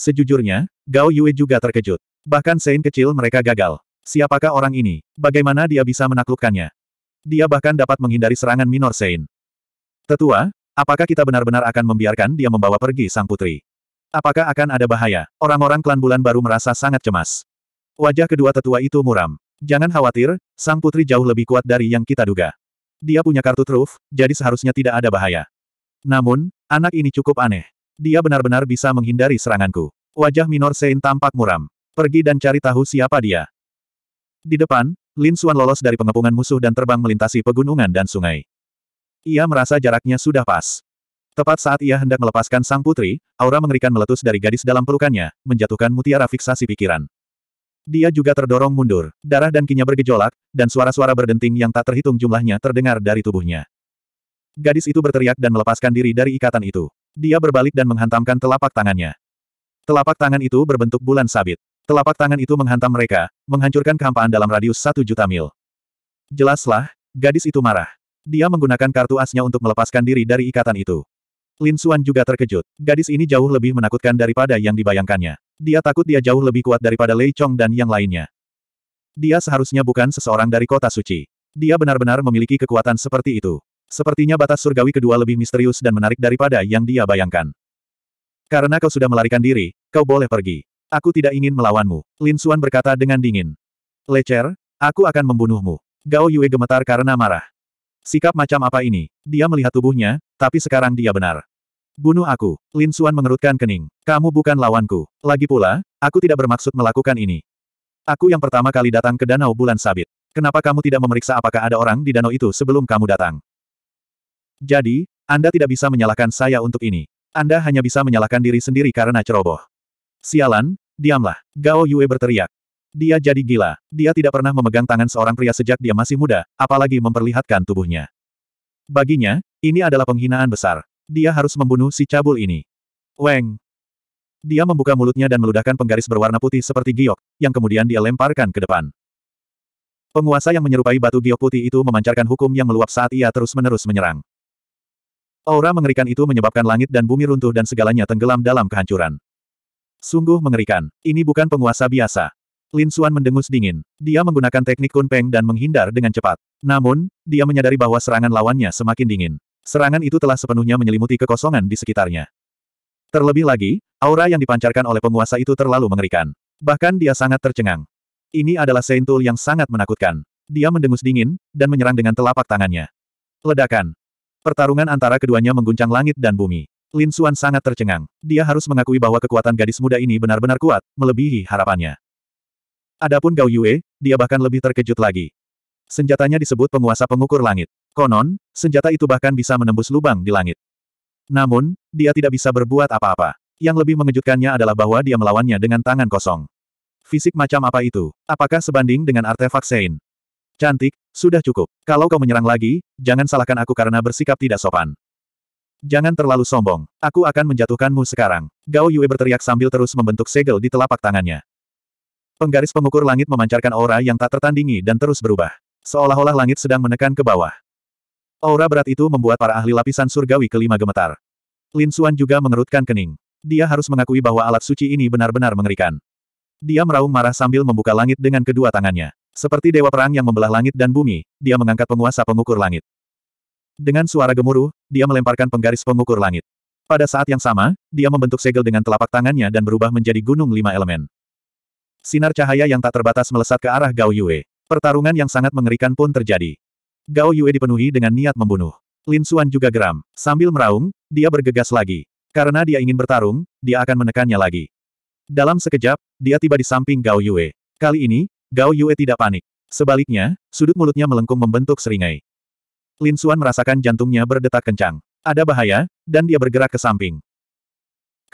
Sejujurnya, Gao Yue juga terkejut. Bahkan Sein kecil mereka gagal. Siapakah orang ini? Bagaimana dia bisa menaklukkannya? Dia bahkan dapat menghindari serangan minor Sein. Tetua, apakah kita benar-benar akan membiarkan dia membawa pergi sang putri? Apakah akan ada bahaya? Orang-orang klan bulan baru merasa sangat cemas. Wajah kedua tetua itu muram. Jangan khawatir, sang putri jauh lebih kuat dari yang kita duga. Dia punya kartu truf, jadi seharusnya tidak ada bahaya. Namun, anak ini cukup aneh. Dia benar-benar bisa menghindari seranganku. Wajah Minor Sein tampak muram. Pergi dan cari tahu siapa dia. Di depan, Lin Suan lolos dari pengepungan musuh dan terbang melintasi pegunungan dan sungai. Ia merasa jaraknya sudah pas. Tepat saat ia hendak melepaskan sang putri, aura mengerikan meletus dari gadis dalam pelukannya, menjatuhkan mutiara fiksasi pikiran. Dia juga terdorong mundur, darah dan kinya bergejolak, dan suara-suara berdenting yang tak terhitung jumlahnya terdengar dari tubuhnya. Gadis itu berteriak dan melepaskan diri dari ikatan itu. Dia berbalik dan menghantamkan telapak tangannya. Telapak tangan itu berbentuk bulan sabit. Telapak tangan itu menghantam mereka, menghancurkan kehampaan dalam radius satu juta mil. Jelaslah, gadis itu marah. Dia menggunakan kartu asnya untuk melepaskan diri dari ikatan itu. Lin Suan juga terkejut. Gadis ini jauh lebih menakutkan daripada yang dibayangkannya. Dia takut dia jauh lebih kuat daripada Lei Chong dan yang lainnya. Dia seharusnya bukan seseorang dari kota suci. Dia benar-benar memiliki kekuatan seperti itu. Sepertinya batas surgawi kedua lebih misterius dan menarik daripada yang dia bayangkan. Karena kau sudah melarikan diri, kau boleh pergi. Aku tidak ingin melawanmu, Lin Xuan berkata dengan dingin. Lecer, aku akan membunuhmu. Gao Yue gemetar karena marah. Sikap macam apa ini? Dia melihat tubuhnya, tapi sekarang dia benar. Bunuh aku, Lin Xuan mengerutkan kening. Kamu bukan lawanku. Lagi pula, aku tidak bermaksud melakukan ini. Aku yang pertama kali datang ke Danau Bulan Sabit. Kenapa kamu tidak memeriksa apakah ada orang di danau itu sebelum kamu datang? Jadi, Anda tidak bisa menyalahkan saya untuk ini. Anda hanya bisa menyalahkan diri sendiri karena ceroboh. Sialan, diamlah. Gao Yue berteriak. Dia jadi gila. Dia tidak pernah memegang tangan seorang pria sejak dia masih muda, apalagi memperlihatkan tubuhnya. Baginya, ini adalah penghinaan besar. Dia harus membunuh si cabul ini. Weng. Dia membuka mulutnya dan meludahkan penggaris berwarna putih seperti giok, yang kemudian dia lemparkan ke depan. Penguasa yang menyerupai batu giok putih itu memancarkan hukum yang meluap saat ia terus-menerus menyerang. Aura mengerikan itu menyebabkan langit dan bumi runtuh dan segalanya tenggelam dalam kehancuran. Sungguh mengerikan. Ini bukan penguasa biasa. Lin Xuan mendengus dingin. Dia menggunakan teknik kunpeng dan menghindar dengan cepat. Namun, dia menyadari bahwa serangan lawannya semakin dingin. Serangan itu telah sepenuhnya menyelimuti kekosongan di sekitarnya. Terlebih lagi, aura yang dipancarkan oleh penguasa itu terlalu mengerikan. Bahkan dia sangat tercengang. Ini adalah Sentul yang sangat menakutkan. Dia mendengus dingin, dan menyerang dengan telapak tangannya. Ledakan. Pertarungan antara keduanya mengguncang langit dan bumi. Lin Xuan sangat tercengang. Dia harus mengakui bahwa kekuatan gadis muda ini benar-benar kuat, melebihi harapannya. Adapun Gao Yue, dia bahkan lebih terkejut lagi. Senjatanya disebut penguasa pengukur langit. Konon, senjata itu bahkan bisa menembus lubang di langit. Namun, dia tidak bisa berbuat apa-apa. Yang lebih mengejutkannya adalah bahwa dia melawannya dengan tangan kosong. Fisik macam apa itu? Apakah sebanding dengan artefak Sein? Cantik, sudah cukup. Kalau kau menyerang lagi, jangan salahkan aku karena bersikap tidak sopan. Jangan terlalu sombong. Aku akan menjatuhkanmu sekarang. Gao Yue berteriak sambil terus membentuk segel di telapak tangannya. Penggaris pengukur langit memancarkan aura yang tak tertandingi dan terus berubah. Seolah-olah langit sedang menekan ke bawah. Aura berat itu membuat para ahli lapisan surgawi kelima gemetar. Lin Xuan juga mengerutkan kening. Dia harus mengakui bahwa alat suci ini benar-benar mengerikan. Dia meraung marah sambil membuka langit dengan kedua tangannya. Seperti dewa perang yang membelah langit dan bumi, dia mengangkat penguasa pengukur langit. Dengan suara gemuruh, dia melemparkan penggaris pengukur langit. Pada saat yang sama, dia membentuk segel dengan telapak tangannya dan berubah menjadi gunung lima elemen. Sinar cahaya yang tak terbatas melesat ke arah Gao Yue. Pertarungan yang sangat mengerikan pun terjadi. Gao Yue dipenuhi dengan niat membunuh. Lin Xuan juga geram. Sambil meraung, dia bergegas lagi. Karena dia ingin bertarung, dia akan menekannya lagi. Dalam sekejap, dia tiba di samping Gao Yue. Kali ini, Gao Yue tidak panik. Sebaliknya, sudut mulutnya melengkung membentuk seringai. Lin Xuan merasakan jantungnya berdetak kencang. Ada bahaya, dan dia bergerak ke samping.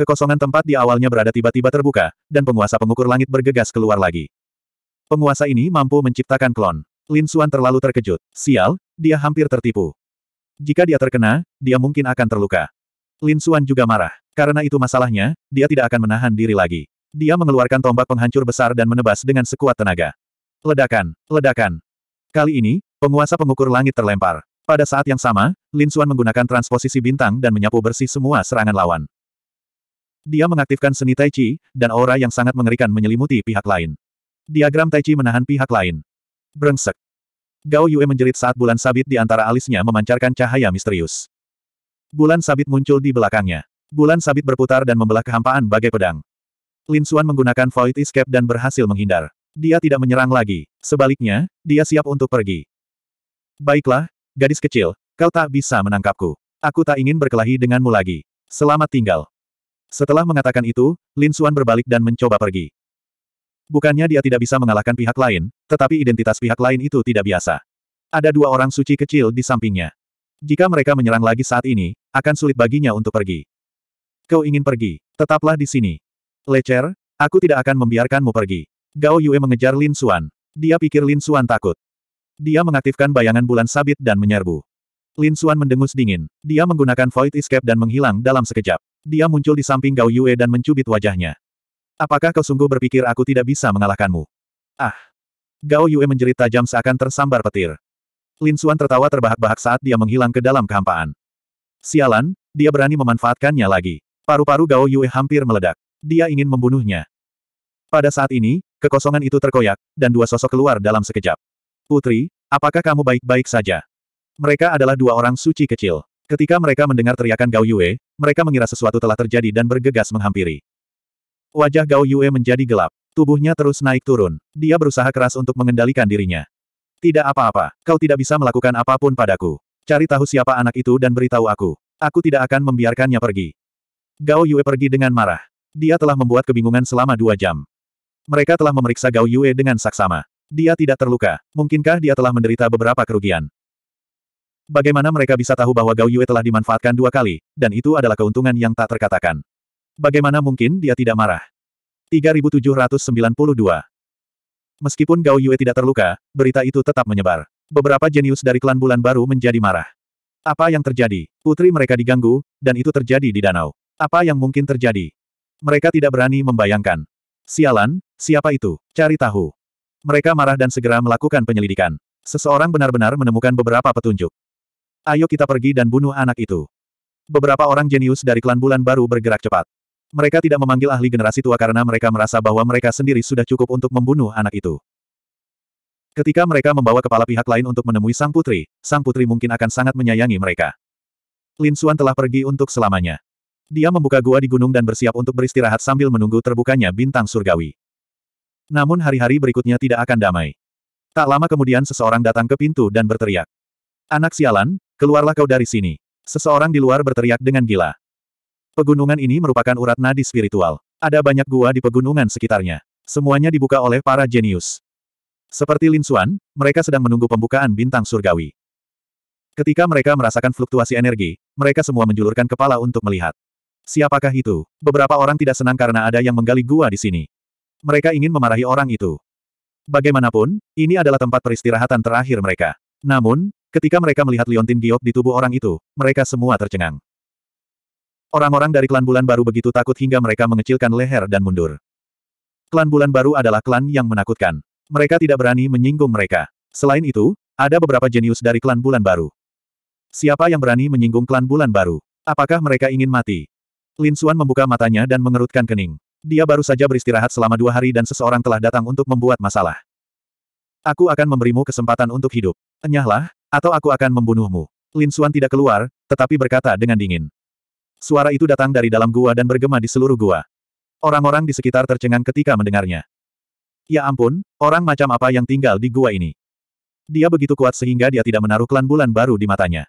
Kekosongan tempat di awalnya berada tiba-tiba terbuka, dan penguasa pengukur langit bergegas keluar lagi. Penguasa ini mampu menciptakan klon. Lin Xuan terlalu terkejut. Sial, dia hampir tertipu. Jika dia terkena, dia mungkin akan terluka. Lin Xuan juga marah. Karena itu masalahnya, dia tidak akan menahan diri lagi. Dia mengeluarkan tombak penghancur besar dan menebas dengan sekuat tenaga. Ledakan, ledakan. Kali ini, penguasa pengukur langit terlempar. Pada saat yang sama, Lin Xuan menggunakan transposisi bintang dan menyapu bersih semua serangan lawan. Dia mengaktifkan seni Tai Chi, dan aura yang sangat mengerikan menyelimuti pihak lain. Diagram Tai Chi menahan pihak lain. Brengsek. Gao Yue menjerit saat bulan sabit di antara alisnya memancarkan cahaya misterius. Bulan sabit muncul di belakangnya. Bulan sabit berputar dan membelah kehampaan bagai pedang. Lin Xuan menggunakan Void Escape dan berhasil menghindar. Dia tidak menyerang lagi. Sebaliknya, dia siap untuk pergi. Baiklah, gadis kecil, kau tak bisa menangkapku. Aku tak ingin berkelahi denganmu lagi. Selamat tinggal. Setelah mengatakan itu, Lin Xuan berbalik dan mencoba pergi. Bukannya dia tidak bisa mengalahkan pihak lain, tetapi identitas pihak lain itu tidak biasa. Ada dua orang suci kecil di sampingnya. Jika mereka menyerang lagi saat ini, akan sulit baginya untuk pergi. Kau ingin pergi, tetaplah di sini. Lecer, aku tidak akan membiarkanmu pergi. Gao Yue mengejar Lin Xuan. Dia pikir Lin Xuan takut. Dia mengaktifkan bayangan bulan sabit dan menyerbu. Lin Xuan mendengus dingin. Dia menggunakan Void Escape dan menghilang dalam sekejap. Dia muncul di samping Gao Yue dan mencubit wajahnya. Apakah kau sungguh berpikir aku tidak bisa mengalahkanmu? Ah! Gao Yue menjerit tajam seakan tersambar petir. Lin Xuan tertawa terbahak-bahak saat dia menghilang ke dalam kehampaan. Sialan, dia berani memanfaatkannya lagi. Paru-paru Gao Yue hampir meledak dia ingin membunuhnya. Pada saat ini, kekosongan itu terkoyak, dan dua sosok keluar dalam sekejap. Putri, apakah kamu baik-baik saja? Mereka adalah dua orang suci kecil. Ketika mereka mendengar teriakan Gao Yue, mereka mengira sesuatu telah terjadi dan bergegas menghampiri. Wajah Gao Yue menjadi gelap. Tubuhnya terus naik turun. Dia berusaha keras untuk mengendalikan dirinya. Tidak apa-apa, kau tidak bisa melakukan apapun padaku. Cari tahu siapa anak itu dan beritahu aku. Aku tidak akan membiarkannya pergi. Gao Yue pergi dengan marah. Dia telah membuat kebingungan selama dua jam. Mereka telah memeriksa Gao Yue dengan saksama. Dia tidak terluka. Mungkinkah dia telah menderita beberapa kerugian? Bagaimana mereka bisa tahu bahwa Gao Yue telah dimanfaatkan dua kali, dan itu adalah keuntungan yang tak terkatakan. Bagaimana mungkin dia tidak marah? 3792 Meskipun Gao Yue tidak terluka, berita itu tetap menyebar. Beberapa jenius dari klan Bulan Baru menjadi marah. Apa yang terjadi? Putri mereka diganggu, dan itu terjadi di danau. Apa yang mungkin terjadi? Mereka tidak berani membayangkan. Sialan, siapa itu? Cari tahu. Mereka marah dan segera melakukan penyelidikan. Seseorang benar-benar menemukan beberapa petunjuk. Ayo kita pergi dan bunuh anak itu. Beberapa orang jenius dari klan bulan baru bergerak cepat. Mereka tidak memanggil ahli generasi tua karena mereka merasa bahwa mereka sendiri sudah cukup untuk membunuh anak itu. Ketika mereka membawa kepala pihak lain untuk menemui sang putri, sang putri mungkin akan sangat menyayangi mereka. Lin Xuan telah pergi untuk selamanya. Dia membuka gua di gunung dan bersiap untuk beristirahat sambil menunggu terbukanya bintang surgawi. Namun hari-hari berikutnya tidak akan damai. Tak lama kemudian seseorang datang ke pintu dan berteriak. Anak sialan, keluarlah kau dari sini. Seseorang di luar berteriak dengan gila. Pegunungan ini merupakan urat nadi spiritual. Ada banyak gua di pegunungan sekitarnya. Semuanya dibuka oleh para jenius. Seperti Lin Xuan, mereka sedang menunggu pembukaan bintang surgawi. Ketika mereka merasakan fluktuasi energi, mereka semua menjulurkan kepala untuk melihat. Siapakah itu? Beberapa orang tidak senang karena ada yang menggali gua di sini. Mereka ingin memarahi orang itu. Bagaimanapun, ini adalah tempat peristirahatan terakhir mereka. Namun, ketika mereka melihat liontin giok di tubuh orang itu, mereka semua tercengang. Orang-orang dari klan bulan baru begitu takut hingga mereka mengecilkan leher dan mundur. Klan bulan baru adalah klan yang menakutkan. Mereka tidak berani menyinggung mereka. Selain itu, ada beberapa jenius dari klan bulan baru. Siapa yang berani menyinggung klan bulan baru? Apakah mereka ingin mati? Lin Suan membuka matanya dan mengerutkan kening. Dia baru saja beristirahat selama dua hari dan seseorang telah datang untuk membuat masalah. Aku akan memberimu kesempatan untuk hidup. Enyahlah, atau aku akan membunuhmu. Lin Suan tidak keluar, tetapi berkata dengan dingin. Suara itu datang dari dalam gua dan bergema di seluruh gua. Orang-orang di sekitar tercengang ketika mendengarnya. Ya ampun, orang macam apa yang tinggal di gua ini? Dia begitu kuat sehingga dia tidak menaruh klan bulan baru di matanya.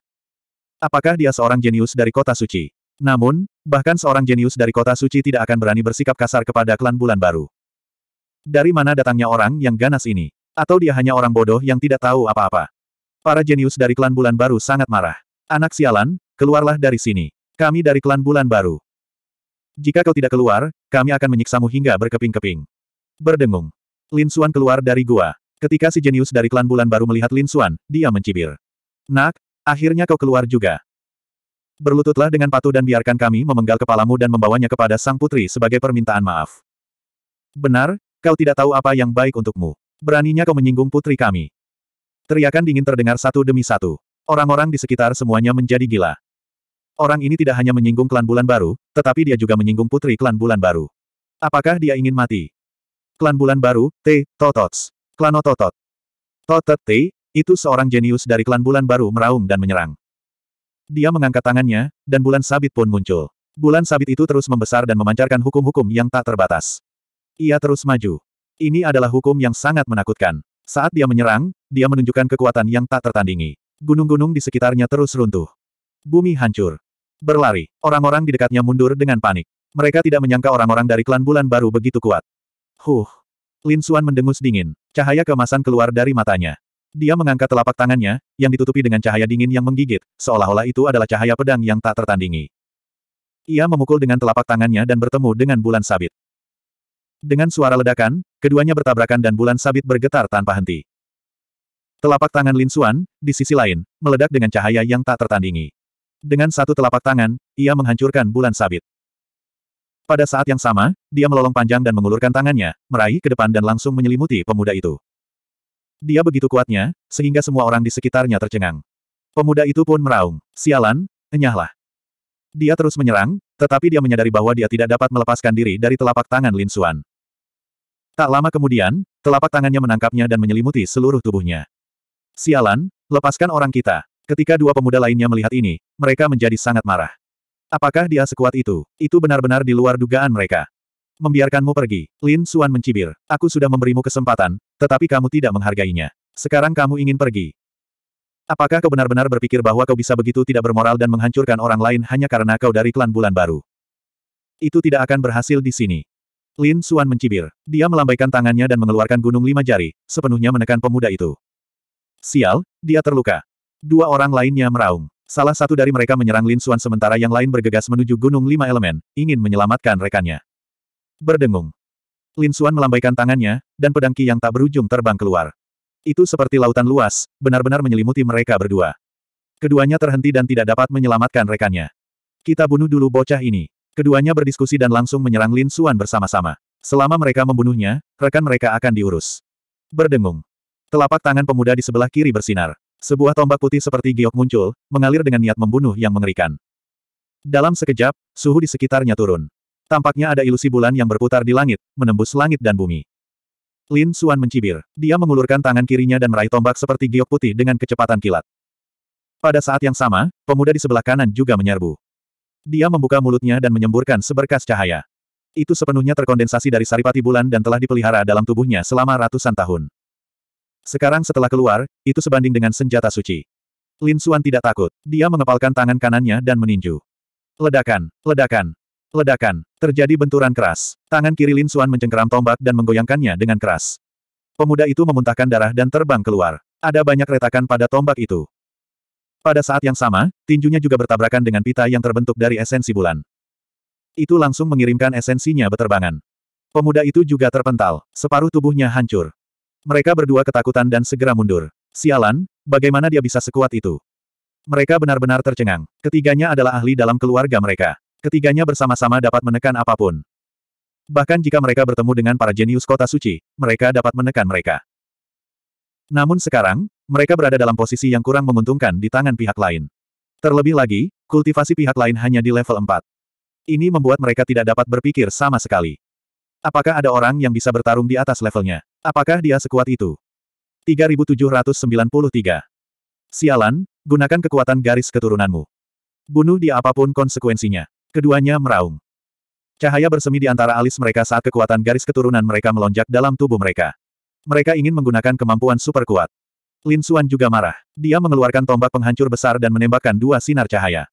Apakah dia seorang jenius dari kota suci? Namun, bahkan seorang jenius dari kota suci tidak akan berani bersikap kasar kepada klan bulan baru. Dari mana datangnya orang yang ganas ini? Atau dia hanya orang bodoh yang tidak tahu apa-apa? Para jenius dari klan bulan baru sangat marah. Anak sialan, keluarlah dari sini. Kami dari klan bulan baru. Jika kau tidak keluar, kami akan menyiksamu hingga berkeping-keping. Berdengung. Lin Xuan keluar dari gua. Ketika si jenius dari klan bulan baru melihat Lin Xuan, dia mencibir. Nak, akhirnya kau keluar juga. Berlututlah dengan patuh dan biarkan kami memenggal kepalamu dan membawanya kepada sang putri sebagai permintaan maaf. Benar, kau tidak tahu apa yang baik untukmu. Beraninya kau menyinggung putri kami. Teriakan dingin terdengar satu demi satu. Orang-orang di sekitar semuanya menjadi gila. Orang ini tidak hanya menyinggung klan bulan baru, tetapi dia juga menyinggung putri klan bulan baru. Apakah dia ingin mati? Klan bulan baru, T. Totots. Ototot. Totet T, itu seorang jenius dari klan bulan baru meraung dan menyerang. Dia mengangkat tangannya, dan bulan sabit pun muncul. Bulan sabit itu terus membesar dan memancarkan hukum-hukum yang tak terbatas. Ia terus maju. Ini adalah hukum yang sangat menakutkan. Saat dia menyerang, dia menunjukkan kekuatan yang tak tertandingi. Gunung-gunung di sekitarnya terus runtuh. Bumi hancur. Berlari. Orang-orang di dekatnya mundur dengan panik. Mereka tidak menyangka orang-orang dari klan bulan baru begitu kuat. Huh. Lin Xuan mendengus dingin. Cahaya kemasan keluar dari matanya. Dia mengangkat telapak tangannya, yang ditutupi dengan cahaya dingin yang menggigit, seolah-olah itu adalah cahaya pedang yang tak tertandingi. Ia memukul dengan telapak tangannya dan bertemu dengan bulan sabit. Dengan suara ledakan, keduanya bertabrakan dan bulan sabit bergetar tanpa henti. Telapak tangan Lin Xuan, di sisi lain, meledak dengan cahaya yang tak tertandingi. Dengan satu telapak tangan, ia menghancurkan bulan sabit. Pada saat yang sama, dia melolong panjang dan mengulurkan tangannya, meraih ke depan dan langsung menyelimuti pemuda itu. Dia begitu kuatnya, sehingga semua orang di sekitarnya tercengang. Pemuda itu pun meraung. Sialan, enyahlah. Dia terus menyerang, tetapi dia menyadari bahwa dia tidak dapat melepaskan diri dari telapak tangan Lin Xuan. Tak lama kemudian, telapak tangannya menangkapnya dan menyelimuti seluruh tubuhnya. Sialan, lepaskan orang kita. Ketika dua pemuda lainnya melihat ini, mereka menjadi sangat marah. Apakah dia sekuat itu? Itu benar-benar di luar dugaan mereka. Membiarkanmu pergi, Lin Suan mencibir. Aku sudah memberimu kesempatan, tetapi kamu tidak menghargainya. Sekarang kamu ingin pergi. Apakah kau benar-benar berpikir bahwa kau bisa begitu tidak bermoral dan menghancurkan orang lain hanya karena kau dari klan bulan baru? Itu tidak akan berhasil di sini. Lin Suan mencibir. Dia melambaikan tangannya dan mengeluarkan gunung lima jari, sepenuhnya menekan pemuda itu. Sial, dia terluka. Dua orang lainnya meraung. Salah satu dari mereka menyerang Lin Suan sementara yang lain bergegas menuju Gunung Lima Elemen, ingin menyelamatkan rekannya. Berdengung. Lin Xuan melambaikan tangannya, dan pedang Qi yang tak berujung terbang keluar. Itu seperti lautan luas, benar-benar menyelimuti mereka berdua. Keduanya terhenti dan tidak dapat menyelamatkan rekannya. Kita bunuh dulu bocah ini. Keduanya berdiskusi dan langsung menyerang Lin Xuan bersama-sama. Selama mereka membunuhnya, rekan mereka akan diurus. Berdengung. Telapak tangan pemuda di sebelah kiri bersinar. Sebuah tombak putih seperti giok muncul, mengalir dengan niat membunuh yang mengerikan. Dalam sekejap, suhu di sekitarnya turun. Tampaknya ada ilusi bulan yang berputar di langit, menembus langit dan bumi. Lin Suan mencibir. Dia mengulurkan tangan kirinya dan meraih tombak seperti giok putih dengan kecepatan kilat. Pada saat yang sama, pemuda di sebelah kanan juga menyerbu. Dia membuka mulutnya dan menyemburkan seberkas cahaya. Itu sepenuhnya terkondensasi dari saripati bulan dan telah dipelihara dalam tubuhnya selama ratusan tahun. Sekarang setelah keluar, itu sebanding dengan senjata suci. Lin Suan tidak takut. Dia mengepalkan tangan kanannya dan meninju. Ledakan, ledakan. Ledakan. Terjadi benturan keras. Tangan kiri Lin Suan mencengkeram tombak dan menggoyangkannya dengan keras. Pemuda itu memuntahkan darah dan terbang keluar. Ada banyak retakan pada tombak itu. Pada saat yang sama, tinjunya juga bertabrakan dengan pita yang terbentuk dari esensi bulan. Itu langsung mengirimkan esensinya beterbangan. Pemuda itu juga terpental, separuh tubuhnya hancur. Mereka berdua ketakutan dan segera mundur. Sialan, bagaimana dia bisa sekuat itu? Mereka benar-benar tercengang. Ketiganya adalah ahli dalam keluarga mereka. Ketiganya bersama-sama dapat menekan apapun. Bahkan jika mereka bertemu dengan para jenius kota suci, mereka dapat menekan mereka. Namun sekarang, mereka berada dalam posisi yang kurang menguntungkan di tangan pihak lain. Terlebih lagi, kultivasi pihak lain hanya di level 4. Ini membuat mereka tidak dapat berpikir sama sekali. Apakah ada orang yang bisa bertarung di atas levelnya? Apakah dia sekuat itu? 3793. Sialan, gunakan kekuatan garis keturunanmu. Bunuh dia apapun konsekuensinya. Keduanya meraung. Cahaya bersemi di antara alis mereka saat kekuatan garis keturunan mereka melonjak dalam tubuh mereka. Mereka ingin menggunakan kemampuan super kuat. Lin Suan juga marah. Dia mengeluarkan tombak penghancur besar dan menembakkan dua sinar cahaya.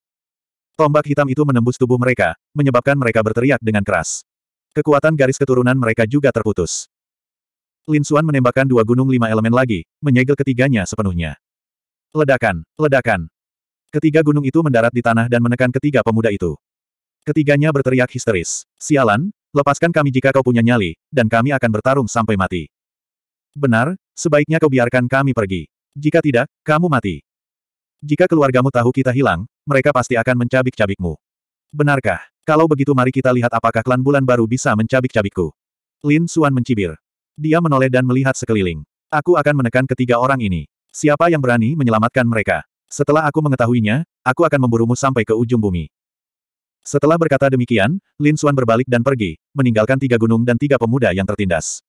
Tombak hitam itu menembus tubuh mereka, menyebabkan mereka berteriak dengan keras. Kekuatan garis keturunan mereka juga terputus. Lin Suan menembakkan dua gunung lima elemen lagi, menyegel ketiganya sepenuhnya. Ledakan, ledakan. Ketiga gunung itu mendarat di tanah dan menekan ketiga pemuda itu. Ketiganya berteriak histeris. Sialan, lepaskan kami jika kau punya nyali, dan kami akan bertarung sampai mati. Benar, sebaiknya kau biarkan kami pergi. Jika tidak, kamu mati. Jika keluargamu tahu kita hilang, mereka pasti akan mencabik-cabikmu. Benarkah? Kalau begitu mari kita lihat apakah klan bulan baru bisa mencabik-cabikku. Lin Suan mencibir. Dia menoleh dan melihat sekeliling. Aku akan menekan ketiga orang ini. Siapa yang berani menyelamatkan mereka? Setelah aku mengetahuinya, aku akan memburumu sampai ke ujung bumi. Setelah berkata demikian, Lin Xuan berbalik dan pergi, meninggalkan tiga gunung dan tiga pemuda yang tertindas.